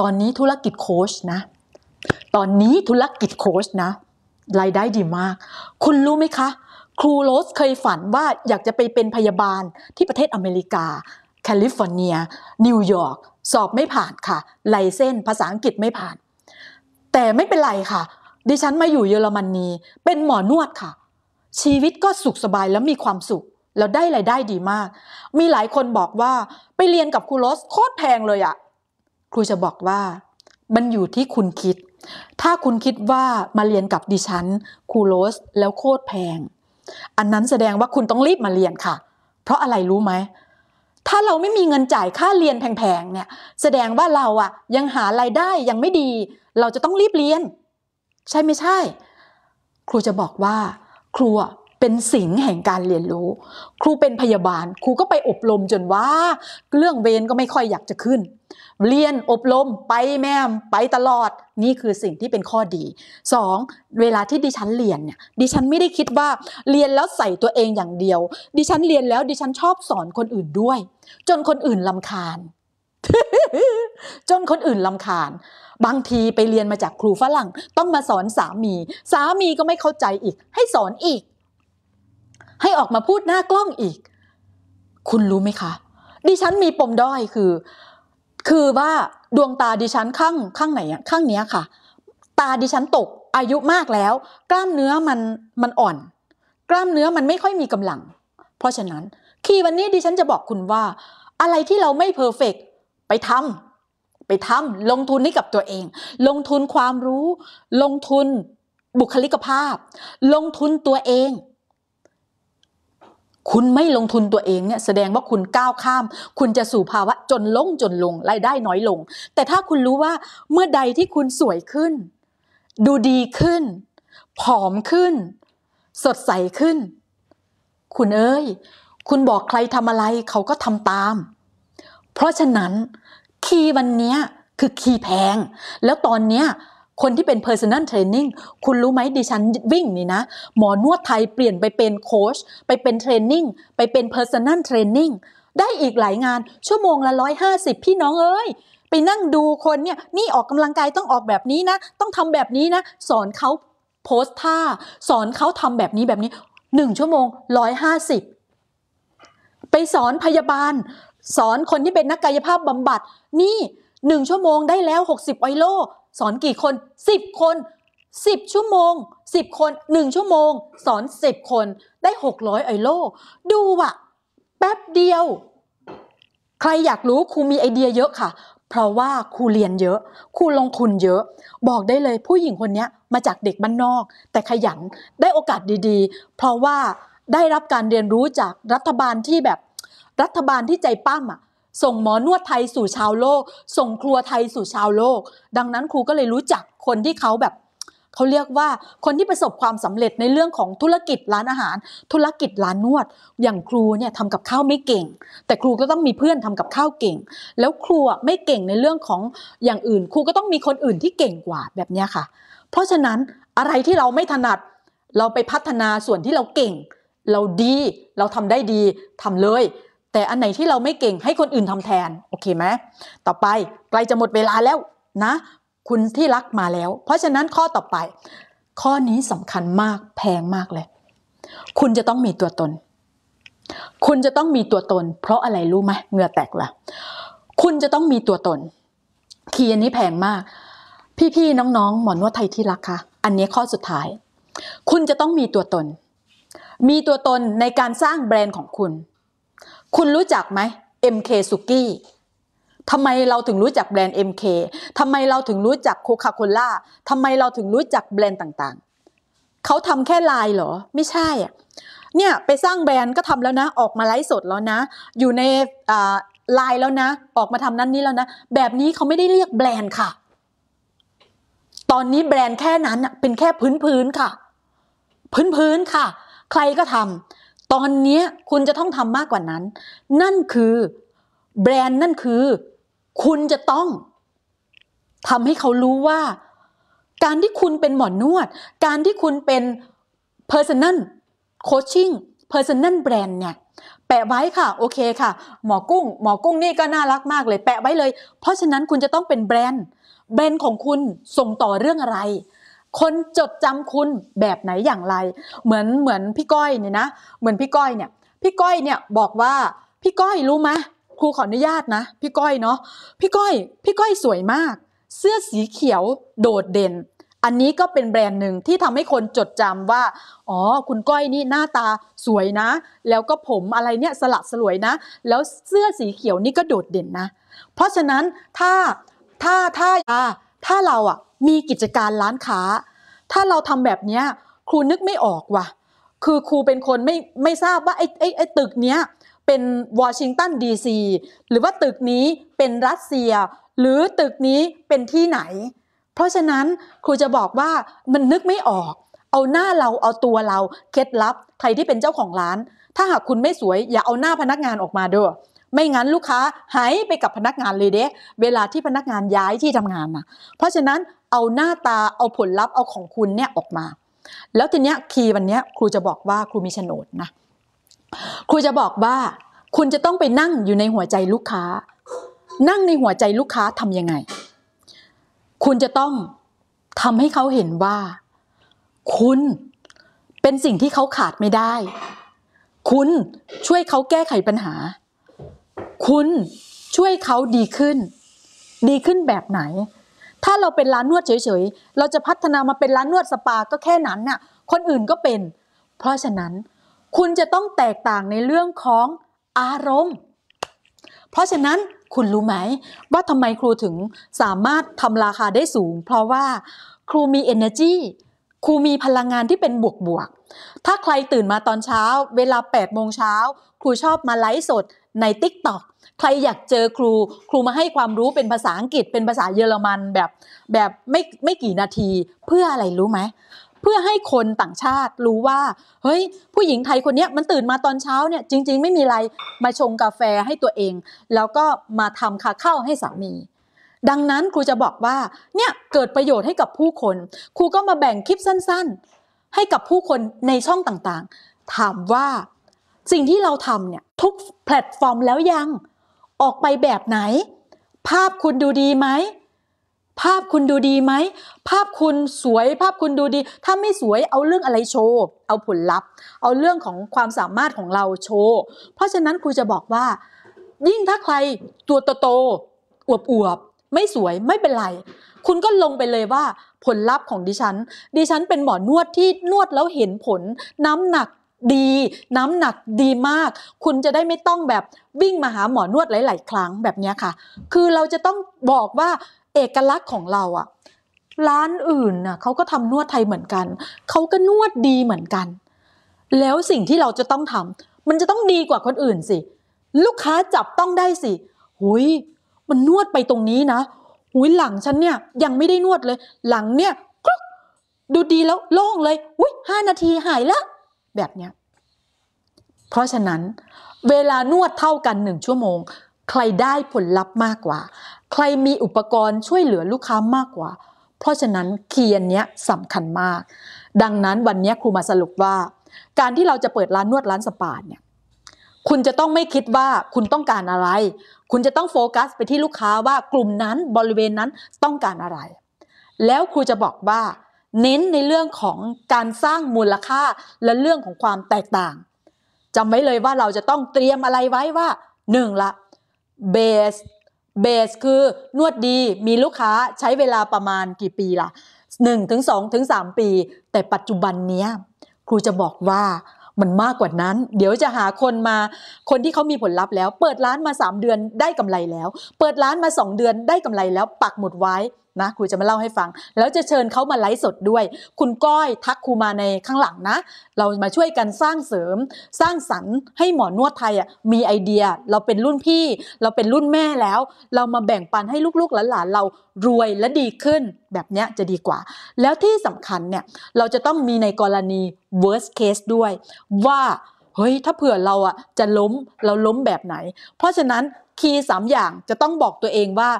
ตอนนี้ธุรกิจโค้ชนะตอนนี้ธุรกิจโค้ชนะรายได้ดีมาก คุณรู้ไหมคะ ครูโรสเคยฝันว่าอยากจะไปเป็นพยาบาลที่ประเทศอเมริกา แคลิฟอร์เนีย นิวยอร์กสอบไม่ผ่านค่ะ ไลเส้นภาษาอังกฤษไม่ผ่าน แต่ไม่เป็นไรค่ะ ดิฉันมาอยู่เยอรมนนีเป็นหมอนวดค่ะ ชีวิตก็สุขสบายและมีความสุข แล้วได้ไรายได้ดีมาก มีหลายคนบอกว่าไปเรียนกับครูโรสโคตรแพงเลยอะ่ะครูจะบอกว่า มันอยู่ที่คุณคิดถ้าคุณคิดว่ามาเรียนกับดิฉันคูโรสแล้วโคตรแพง อันนั้นแสดงว่าคุณต้องรีบมาเรียนค่ะ เพราะอะไรรู้ไหมถ้าเราไม่มีเงินจ่ายค่าเรียนแพงๆเนี่ยแสดงว่าเราอะยังหาไรายได้ยังไม่ดี เราจะต้องรีบเรียนใช่ไม่ใช่ ครูจะบอกว่า ครูอะเป็นสิงแห่งการเรียนรู้ ครูเป็นพยาบาล ครูก็ไปอบรมจนว่า เรื่องเวรก็ไม่ค่อยอยากจะขึ้น เรียน อบรมไปแม่มไปตลอด นี่คือสิ่งที่เป็นข้อดี 2. เวลาที่ดิฉันเรียนเนี่ย ดิฉันไม่ได้คิดว่าเรียนแล้วใส่ตัวเองอย่างเดียว ดิฉันเรียนแล้ว ดิฉันชอบสอนคนอื่นด้วย จนคนอื่นลำคาญ จนคนอื่นลำคาญ บางทีไปเรียนมาจากครูฝรั่ง ต้องมาสอนสามี สามีก็ไม่เข้าใจอีก ให้สอนอีกให้ออกมาพูดหน้ากล้องอีก คุณรู้ไหมคะ ดิฉันมีปมด้อยคือ คือว่าดวงตาดิฉันข้าง ข้างไหนอะข้างเนี้ยค่ะ ตาดิฉันตกอายุมากแล้ว กล้ามเนื้อมัน มันอ่อน กล้ามเนื้อมันไม่ค่อยมีกำลัง เพราะฉะนั้นคีย์วันนี้ดิฉันจะบอกคุณว่า อะไรที่เราไม่เพอร์เฟกไปทำไปทำลงทุนนี้กับตัวเอง ลงทุนความรู้ ลงทุนบุคลิกภาพ ลงทุนตัวเองคุณไม่ลงทุนตัวเองเนี่ยแสดงว่าคุณก้าวข้าม คุณจะสู่ภาวะจนลงจนลงรายได้น้อยลง แต่ถ้าคุณรู้ว่าเมื่อใดที่คุณสวยขึ้น ดูดีขึ้น ผอมขึ้น สดใสขึ้น คุณเอ้ย คุณบอกใครทำอะไรเขาก็ทำตาม เพราะฉะนั้น คีย์วันนี้คือคีย์แพง แล้วตอนเนี้ยคนที่เป็น personal training คุณรู้ไหมดิฉันวิ่งนี่นะ หมอนวดไทยเปลี่ยนไปเป็นโค้ชไปเป็นเทรนนิ่งไปเป็น personal training ได้อีกหลายงานชั่วโมงละร้อยห้าสิบพี่น้องเอ้ยไปนั่งดูคนเนี่ยนี่ออกกำลังกายต้องออกแบบนี้นะ ต้องทำแบบนี้นะ สอนเขาโพสท่า สอนเขาทำแบบนี้แบบนี้หนึ่งชั่วโมงร้อยห้าสิบไปสอนพยาบาล สอนคนที่เป็นนักกายภาพบำบัดนี่หนึ่งชั่วโมงได้แล้ว 60ไอโลสอนกี่คน 10 คน 10 ชั่วโมง 10 คน 1 ชั่วโมงสอน 10 คนได้ 600ไอโลดูอะแป๊บเดียว ใครอยากรู้ครูมีไอเดียเยอะค่ะ เพราะว่าครูเรียนเยอะครูลงทุนเยอะบอกได้เลยผู้หญิงคนนี้มาจากเด็กบ้านนอก แต่ขยันได้โอกาสดี ๆ เพราะว่าได้รับการเรียนรู้จากรัฐบาลที่แบบรัฐบาลที่ใจปั้มอ่ะส่งหมอนวดไทยสู่ชาวโลก ส่งครัวไทยสู่ชาวโลก ดังนั้นครูก็เลยรู้จักคนที่เขาแบบเขาเรียกว่าคนที่ประสบความสำเร็จในเรื่องของธุรกิจร้านอาหาร ธุรกิจร้านนวด อย่างครูเนี่ยทำกับข้าวไม่เก่ง แต่ครูก็ต้องมีเพื่อนทำกับข้าวเก่ง แล้วครูไม่เก่งในเรื่องของอย่างอื่น ครูก็ต้องมีคนอื่นที่เก่งกว่าแบบนี้ค่ะ เพราะฉะนั้นอะไรที่เราไม่ถนัดเราไปพัฒนาส่วนที่เราเก่ง เราดีเราทำได้ดีทำเลยแต่อันไหนที่เราไม่เก่งให้คนอื่นทำแทนโอเคไหมต่อไปใกล้จะหมดเวลาแล้วนะ คุณที่รักมาแล้ว เพราะฉะนั้นข้อต่อไป ข้อนี้สำคัญมากแพงมากเลย คุณจะต้องมีตัวตน คุณจะต้องมีตัวตน เพราะอะไรรู้ไหมเงื่อแตกละ่ะคุณจะต้องมีตัวตนคีย์อันนี้แพงมาก พี่ๆน้องๆ หมอนวดไทยที่รักคะอันนี้ข้อสุดท้าย คุณจะต้องมีตัวตน มีตัวตนในการสร้างแบรนด์ของคุณคุณรู้จักไหม MK s u k i ทำไมเราถึงรู้จักแบรนด์ MK ทำไมเราถึงรู้จักโคคาโคล่าทำไมเราถึงรู้จักแบรนด์ต่าง ๆ เขาทำแค่ลายเหรอ ไม่ใช่อ่ะเนี่ยไปสร้างแบรนด์ก็ทำแล้วนะ ออกมาไลฟ์สดแล้วนะ อยู่ในลายแล้วนะ ออกมาทำนั่นนี่แล้วนะ แบบนี้เขาไม่ได้เรียกแบรนด์ค่ะ ตอนนี้แบรนด์แค่นั้นเป็นแค่พื้นพื้นค่ะ พื้นพื้นค่ะ ใครก็ทำตอนนี้คุณจะต้องทำมากกว่านั้น นั่นคือแบรนด์นั่นคือ คุณจะต้องทำให้เขารู้ว่า การที่คุณเป็นหมอนวด การที่คุณเป็น personal coaching personal brand เนี่ยแปะไว้ค่ะ โอเคค่ะ หมอกุ้ง หมอกุ้งนี่ก็น่ารักมากเลย แปะไว้เลย เพราะฉะนั้นคุณจะต้องเป็นแบรนด์แบรนด์ของคุณส่งต่อเรื่องอะไรคนจดจำคุณแบบไหนอย่างไร เหมือนเหมือนพี่ก้อยเนี่ยนะเหมือนพี่ก้อยเนี่ยพี่ก้อยเนี่ยบอกว่าพี่ก้อยรู้ไหมครูขออนุญาตนะพี่ก้อยเนาะพี่ก้อย พี่ก้อยสวยมาก เสื้อสีเขียวโดดเด่น อันนี้ก็เป็นแบรนด์หนึ่งที่ทำให้คนจดจำว่า อ๋อ คุณก้อยนี่หน้าตาสวยนะ แล้วก็ผมอะไรเนี่ยสลัดสลวยนะ แล้วเสื้อสีเขียวนี่ก็โดดเด่นนะ เพราะฉะนั้นถ้าถ้าถ้าถ้าเราอ่ะมีกิจการร้านค้า ถ้าเราทำแบบเนี้ยครูนึกไม่ออกว่ะคือครูเป็นคนไม่ไม่ทราบว่าไอ้ไอ้ไอ้ตึกเนี้ยเป็นวอชิงตันดีซีหรือว่าตึกนี้เป็นรัสเซีย หรือตึกนี้เป็นที่ไหน เพราะฉะนั้นครูจะบอกว่ามันนึกไม่ออก เอาหน้าเราเอาตัวเรา เคล็ดลับใครที่เป็นเจ้าของร้าน ถ้าหากคุณไม่สวยอย่าเอาหน้าพนักงานออกมาด้วยไม่งั้นลูกค้าหายไปกับพนักงานเลยเด้เวลาที่พนักงานย้ายที่ทำงานนะเพราะฉะนั้นเอาหน้าตาเอาผลลัพธ์เอาของคุณเนี่ยออกมา แล้วทีเนี้ยคีย์วันเนี้ยครูจะบอกว่า ครูมีโฉนดนะครูจะบอกว่าคุณจะต้องไปนั่งอยู่ในหัวใจลูกค้า นั่งในหัวใจลูกค้าทำยังไง คุณจะต้องทำให้เขาเห็นว่า คุณเป็นสิ่งที่เขาขาดไม่ได้ คุณช่วยเขาแก้ไขปัญหาคุณช่วยเขาดีขึ้น ดีขึ้นแบบไหน ถ้าเราเป็นร้านนวดเฉยๆ เราจะพัฒนามาเป็นร้านนวดสปาก็แค่นั้นน่ะคนอื่นก็เป็น เพราะฉะนั้น คุณจะต้องแตกต่างในเรื่องของอารมณ์ เพราะฉะนั้นคุณรู้ไหม ว่าทำไมครูถึงสามารถทำราคาได้สูง เพราะว่าครูมี energy ครูมีพลังงานที่เป็นบวกบวกถ้าใครตื่นมาตอนเช้า เวลา8โมงเช้าครูชอบมาไลฟ์สดใน t ิ k t o กใครอยากเจอครู ครูมาให้ความรู้เป็นภาษาอังกฤษ เป็นภาษาเยอรมันแบบแบบไม่ไม่กี่นาทีเพื่ออะไรรู้ไหม เพื่อให้คนต่างชาติรู้ว่า เฮ้ย ผู้หญิงไทยคนนี้มันตื่นมาตอนเช้าเนี่ย จริงๆ ไม่มีอะไรมาชงกาแฟให้ตัวเอง แล้วก็มาทำคาเข้าให้สามี ดังนั้นครูจะบอกว่า เนี่ย เกิดประโยชน์ให้กับผู้คน ครูก็มาแบ่งคลิปสั้นๆ ให้กับผู้คนในช่องต่างๆ ถามว่าสิ่งที่เราทำเนี่ยทุกแพลตฟอร์มแล้วยัง ออกไปแบบไหน ภาพคุณดูดีไหม ภาพคุณดูดีไหม ภาพคุณสวยภาพคุณดูดี ถ้าไม่สวยเอาเรื่องอะไรโชว์เอาผลลัพธ์เอาเรื่องของความสามารถของเราโชว์เพราะฉะนั้นครูจะบอกว่ายิ่งถ้าใครตัวโตๆอวบอวบไม่สวยไม่เป็นไร คุณก็ลงไปเลยว่า ผลลัพธ์ของดิฉัน ดิฉันเป็นหมอนวดที่นวดแล้วเห็นผลน้ำหนักดีน้ำหนักดีมาก คุณจะได้ไม่ต้องแบบวิ่งมาหาหมอนวดหลาย ๆ ครั้งแบบนี้ค่ะ คือเราจะต้องบอกว่าเอกลักษณ์ของเราอะร้านอื่นน่ะเขาก็ทำนวดไทยเหมือนกัน เขาก็นวดดีเหมือนกัน แล้วสิ่งที่เราจะต้องทำมันจะต้องดีกว่าคนอื่นสิ ลูกค้าจับต้องได้สิหุยมันนวดไปตรงนี้นะหุยหลังฉันเนี่ยยังไม่ได้นวดเลย หลังเนี่ยดูดีแล้วโล่งเลยอุ้ยห้านาทีหายแล้วแบบเนี้ยเพราะฉะนั้นเวลานวดเท่ากันหนึ่งชั่วโมง ใครได้ผลลัพธ์มากกว่า ใครมีอุปกรณ์ช่วยเหลือลูกค้ามากกว่า เพราะฉะนั้นเคียนเนี้ยสำคัญมาก ดังนั้นวันนี้ครูมาสรุปว่า การที่เราจะเปิดร้านนวดร้านสปาเนี่ย คุณจะต้องไม่คิดว่าคุณต้องการอะไร คุณจะต้องโฟกัส ไปที่ลูกค้าว่ากลุ่มนั้นบริเวณนั้นต้องการอะไร แล้วครูจะบอกว่าเน้นในเรื่องของการสร้างมูลค่าและเรื่องของความแตกต่างจำไว้เลยว่าเราจะต้องเตรียมอะไรไว้ว่าหนึ่งละเบสเบสคือนวดดีมีลูกค้าใช้เวลาประมาณกี่ปีละ่ะ1ถึง2ถึง3ปี แต่ปัจจุบันเนี้ยครูจะบอกว่ามันมากกว่านั้น เดี๋ยวจะหาคนมาคนที่เขามีผลลัพธ์แล้วเปิดร้านมา 3 เดือนได้กำไรแล้ว เปิดร้านมา 2 เดือนได้กำไรแล้ว ปักหมุดไว้นะครูจะมาเล่าให้ฟัง แล้วจะเชิญเขามาไลฟ์สดด้วย คุณก้อย ทักครูมาในข้างหลังนะ เรามาช่วยกันสร้างเสริม สร้างสรรค์ให้หมอนวดไทยอ่ะมีไอเดียเราเป็นรุ่นพี่ เราเป็นรุ่นแม่แล้ว เรามาแบ่งปันให้ลูกๆหลานๆเรารวยและดีขึ้นแบบนี้จะดีกว่า แล้วที่สำคัญเนี่ยเราจะต้องมีในกรณี worst case ด้วย ว่า เฮ้ยถ้าเผื่อเราอ่ะจะล้มเราล้มแบบไหน เพราะฉะนั้นคีย์สามอย่างจะต้องบอกตัวเองว่า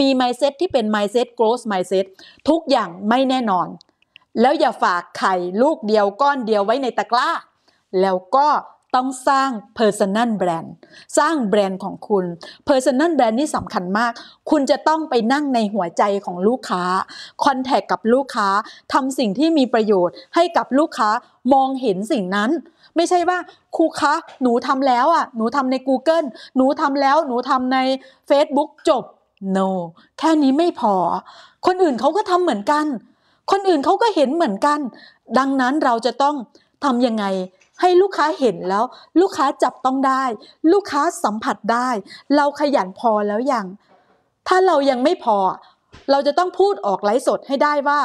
มี mindset ที่เป็น mindset growth mindset ทุกอย่างไม่แน่นอน แล้วอย่าฝากไข่ลูกเดียวก้อนเดียวไว้ในตะกร้า แล้วก็ต้องสร้าง personal brand สร้างแบรนด์ของคุณ personal brand นี่สำคัญมาก คุณจะต้องไปนั่งในหัวใจของลูกค้าคอนแทคกับลูกค้าทำสิ่งที่มีประโยชน์ให้กับลูกค้ามองเห็นสิ่งนั้นไม่ใช่ว่าครูคะหนูทำแล้วอ่ะหนูทำใน Google หนูทำแล้ว หนูทำใน Facebook จบ no แค่นี้ไม่พอ คนอื่นเขาก็ทำเหมือนกัน คนอื่นเขาก็เห็นเหมือนกัน ดังนั้นเราจะต้องทำยังไง ให้ลูกค้าเห็นแล้ว ลูกค้าจับต้องได้ ลูกค้าสัมผัสได้ เราขยันพอแล้วยังถ้าเรายังไม่พอเราจะต้องพูดออกไลฟ์สดให้ได้ว่า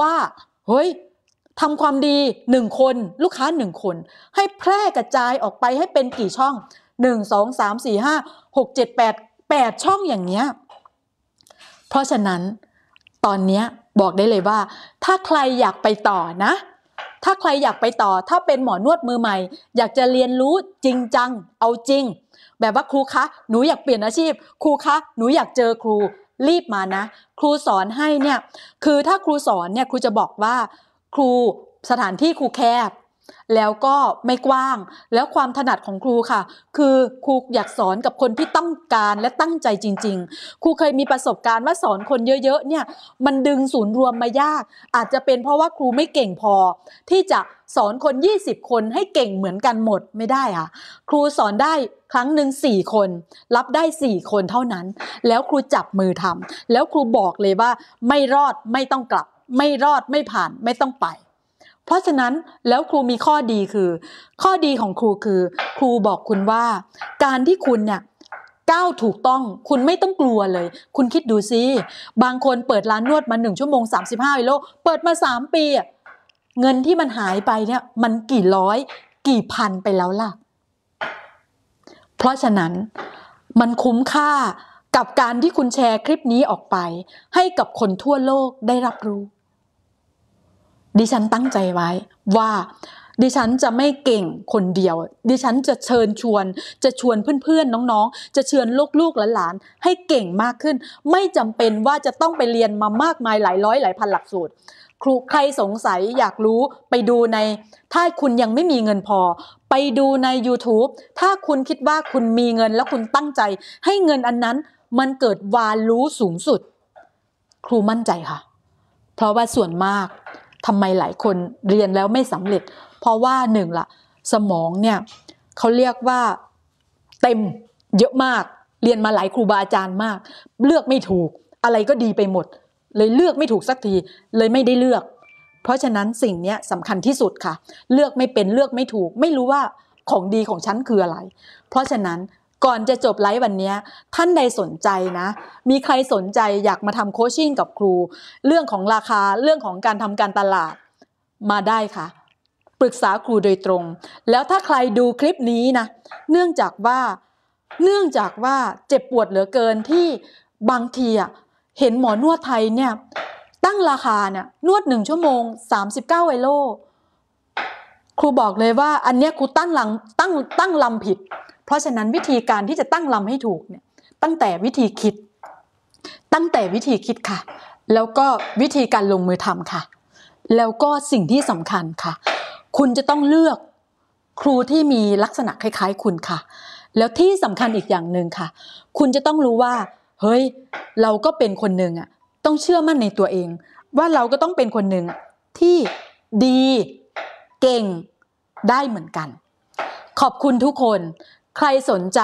ว่าเฮ้ยทำความดีหนึ่งคน ลูกค้าหนึ่งคน ให้แพร่กระจายออกไปให้เป็นกี่ช่องหนึ่งสองสามสี่ห้าหกเจ็ดแปดแปดช่องอย่างเนี้ยเพราะฉะนั้น ตอนนี้บอกได้เลยว่า ถ้าใครอยากไปต่อนะ ถ้าใครอยากไปต่อถ้าเป็นหมอนวดมือใหม่ อยากจะเรียนรู้จริงจัง เอาจริง แบบว่าครูคะหนูอยากเปลี่ยนอาชีพ ครูคะ หนูอยากเจอครูรีบมานะ ครูสอนให้เนี่ยคือถ้าครูสอนเนี่ยครูจะบอกว่าครูสถานที่ครูแคบ แล้วก็ไม่กว้างแล้วความถนัดของครูค่ะ คือครูอยากสอนกับคนที่ต้องการและตั้งใจจริง ๆ ครูเคยมีประสบการณ์ว่าสอนคนเยอะๆเนี่ยมันดึงศูนย์รวมมายาก อาจจะเป็นเพราะว่าครูไม่เก่งพอ ที่จะสอนคน 20 คนให้เก่งเหมือนกันหมดไม่ได้อะครูสอนได้ครั้งหนึ่งสี่คน รับได้สี่คนเท่านั้น แล้วครูจับมือทำแล้วครูบอกเลยว่าไม่รอดไม่ต้องกลับไม่รอดไม่ผ่านไม่ต้องไป เพราะฉะนั้นแล้วครูมีข้อดีคือ ข้อดีของครูคือครูบอกคุณว่าการที่คุณเนี่ยก้าวถูกต้องคุณไม่ต้องกลัวเลย คุณคิดดูซิบางคนเปิดร้านนวดมาหนึ่งชั่วโมง 35สิบห้าโล เปิดมา3ปี เงินที่มันหายไปเนี่ยมันกี่ร้อย กี่พันไปแล้วล่ะ เพราะฉะนั้นมันคุ้มค่ากับการที่คุณแชร์คลิปนี้ออกไป ให้กับคนทั่วโลกได้รับรู้ดิฉันตั้งใจไว้ว่า ดิฉันจะไม่เก่งคนเดียว ดิฉันจะเชิญชวน จะชวนเพื่อน ๆ น้องๆ จะเชิญลูกๆหลานๆให้เก่งมากขึ้น ไม่จำเป็นว่าจะต้องไปเรียนมามากมายหลายร้อยหลายพันหลักสูตร ครูใครสงสัยอยากรู้ไปดูในถ้าคุณยังไม่มีเงินพอ ไปดูใน YouTube ถ้าคุณคิดว่าคุณมีเงินแล้วคุณตั้งใจ ให้เงินอันนั้นมันเกิดวาลูสูงสุด ครูมั่นใจค่ะเพราะว่าส่วนมากทำไมหลายคนเรียนแล้วไม่สำเร็จ เพราะว่าหนึ่งละสมองเนี่ยเขาเรียกว่าเต็มเยอะมากเรียนมาหลายครูบาอาจารย์มาก เลือกไม่ถูกอะไรก็ดีไปหมด เลยเลือกไม่ถูกสักทีเลยไม่ได้เลือก เพราะฉะนั้นสิ่งนี้สำคัญที่สุดค่ะ เลือกไม่เป็นเลือกไม่ถูก ไม่รู้ว่าของดีของฉันคืออะไร เพราะฉะนั้นก่อนจะจบไลฟ์วันนี้ท่านใดสนใจนะ มีใครสนใจอยากมาทำโคชชิ่งกับครู เรื่องของราคาเรื่องของการทำการตลาดมาได้ค่ะ ปรึกษาครูโดยตรง แล้วถ้าใครดูคลิปนี้นะเนื่องจากว่าเนื่องจากว่าเจ็บปวดเหลือเกินที่บางทีอะเห็นหมอนวดไทยเนี่ย ตั้งราคาเนี่ยนวดหนึ่งชั่วโมง 39ไวโล ครูบอกเลยว่าอันเนี้ยครูตั้งหลังตั้งตั้งลำผิดเพราะฉะนั้นวิธีการที่จะตั้งลำให้ถูกเนี่ย ตั้งแต่วิธีคิด ตั้งแต่วิธีคิดค่ะ แล้วก็วิธีการลงมือทำค่ะ แล้วก็สิ่งที่สำคัญค่ะ คุณจะต้องเลือกครูที่มีลักษณะคล้ายๆ คุณค่ะ แล้วที่สำคัญอีกอย่างหนึ่งค่ะ คุณจะต้องรู้ว่า เฮ้ย เราก็เป็นคนหนึ่งอ่ะต้องเชื่อมั่นในตัวเอง ว่าเราก็ต้องเป็นคนหนึ่งที่ดี เก่งได้เหมือนกัน ขอบคุณทุกคนใครสนใจ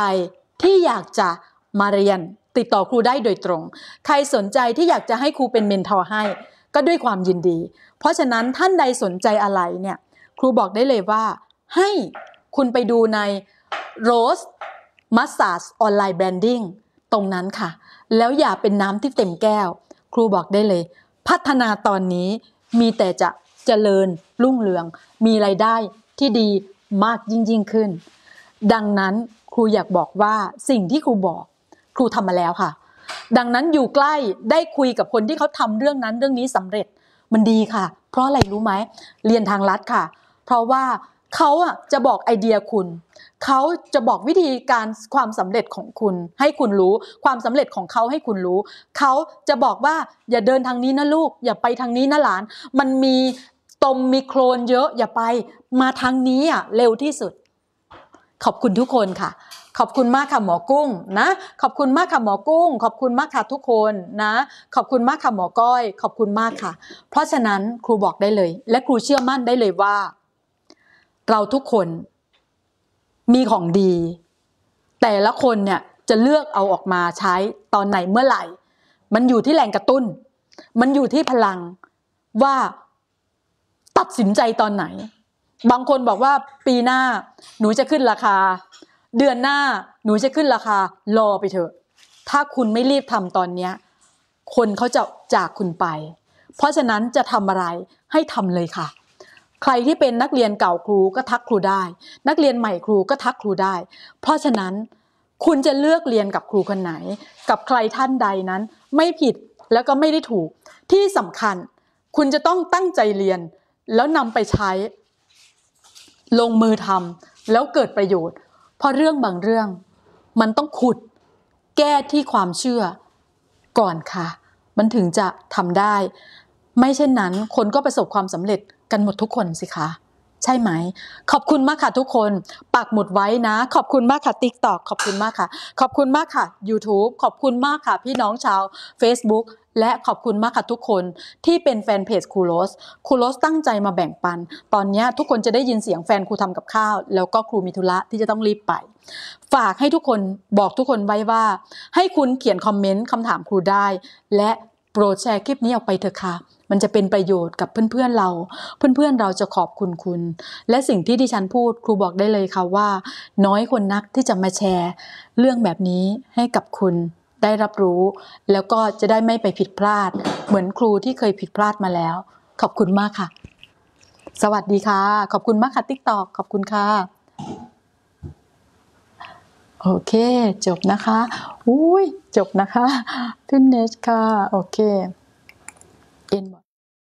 ที่อยากจะมาเรียนติดต่อครูได้โดยตรง ใครสนใจที่อยากจะให้ครูเป็นเมนทอร์ให้ก็ด้วยความยินดี เพราะฉะนั้นท่านใดสนใจอะไรเนี่ย ครูบอกได้เลยว่า ให้คุณไปดูใน Rose Massage Online Branding ตรงนั้นค่ะ แล้วอย่าเป็นน้ำที่เต็มแก้ว ครูบอกได้เลย พัฒนาตอนนี้มีแต่จะเจริญรุ่งเรือง มีไรายได้ที่ดีมากยิ่งยิ่งขึ้นดังนั้นครูอยากบอกว่าสิ่งที่ครูบอกครูทำมาแล้วค่ะ ดังนั้นอยู่ใกล้ได้คุยกับคนที่เขาทำเรื่องนั้นเรื่องนี้สำเร็จมันดีค่ะ เพราะอะไรรู้ไหม เรียนทางลัดค่ะ เพราะว่าเขาอ่ะจะบอกไอเดียคุณ เขาจะบอกวิธีการความสำเร็จของคุณ ให้คุณรู้ความสำเร็จของเขาให้คุณรู้ เขาจะบอกว่าอย่าเดินทางนี้นะลูกอย่าไปทางนี้นะหลาน มันมีตมมีโคลนเยอะ อย่าไปมาทางนี้อ่ะเร็วที่สุดขอบคุณทุกคนค่ะ ขอบคุณมากค่ะหมอกุ้งนะ ขอบคุณมากค่ะหมอกุ้ง ขอบคุณมากค่ะทุกคนนะ ขอบคุณมากค่ะ หมอก้อยขอบคุณมากค่ะ เพราะฉะนั้นครูบอกได้เลยและครูเชื่อมั่นได้เลยว่า เราทุกคน มีของดี แต่ละคนเนี่ย จะเลือกเอาออกมาใช้ตอนไหนเมื่อไหร่ มันอยู่ที่แรงกระตุ้น มันอยู่ที่พลังว่าตัดสินใจตอนไหนบางคนบอกว่าปีหน้าหนูจะขึ้นราคา เดือนหน้าหนูจะขึ้นราคา รอไปเถอะ ถ้าคุณไม่รีบทำตอนนี้คนเขาจะจากคุณไป เพราะฉะนั้นจะทำอะไรให้ทำเลยค่ะ ใครที่เป็นนักเรียนเก่าครูก็ทักครูได้ นักเรียนใหม่ครูก็ทักครูได้ เพราะฉะนั้นคุณจะเลือกเรียนกับครูคนไหน กับใครท่านใดนั้น ไม่ผิดแล้วก็ไม่ได้ถูก ที่สำคัญคุณจะต้องตั้งใจเรียน แล้วนำไปใช้ลงมือทำแล้วเกิดประโยชน์ เพราะเรื่องบางเรื่อง มันต้องขุดแก้ที่ความเชื่อก่อนค่ะ มันถึงจะทำได้ ไม่เช่นนั้น คนก็ประสบความสำเร็จกันหมดทุกคนสิคะใช่ไหม ขอบคุณมากค่ะทุกคนปักหมุดไว้นะ ขอบคุณมากค่ะ t ิ k t o k ขอบคุณมากค่ะ ขอบคุณมากค่ะ YouTube ขอบคุณมากค่ะ พี่น้องชาว Facebook และขอบคุณมากค่ะทุกคนที่เป็นแฟนเพจครูโรสครูโรสตั้งใจมาแบ่งปัน ตอนนี้ทุกคนจะได้ยินเสียงแฟนครูทำกับข้าว แล้วก็ครูมีธุระที่จะต้องรีบไป ฝากให้ทุกคนบอกทุกคนไว้ว่า ให้คุณเขียนคอมเมนต์คำถามครูได้ และโปรดแชร์คลิปนี้ออกไปเถอะค่ะมันจะเป็นประโยชน์กับเพื่อน ๆ เรา เพื่อนๆเราจะขอบคุณคุณ และสิ่งที่ดิฉันพูดครูบอกได้เลยค่ะว่า น้อยคนนักที่จะมาแชร์เรื่องแบบนี้ให้กับคุณได้รับรู้ แล้วก็จะได้ไม่ไปผิดพลาด เหมือนครูที่เคยผิดพลาดมาแล้ว ขอบคุณมากค่ะ สวัสดีค่ะขอบคุณมากค่ะติ๊กตอกขอบคุณค่ะโอเค จบนะคะอุ้ยจบนะคะพินเนชค่ะโอเค in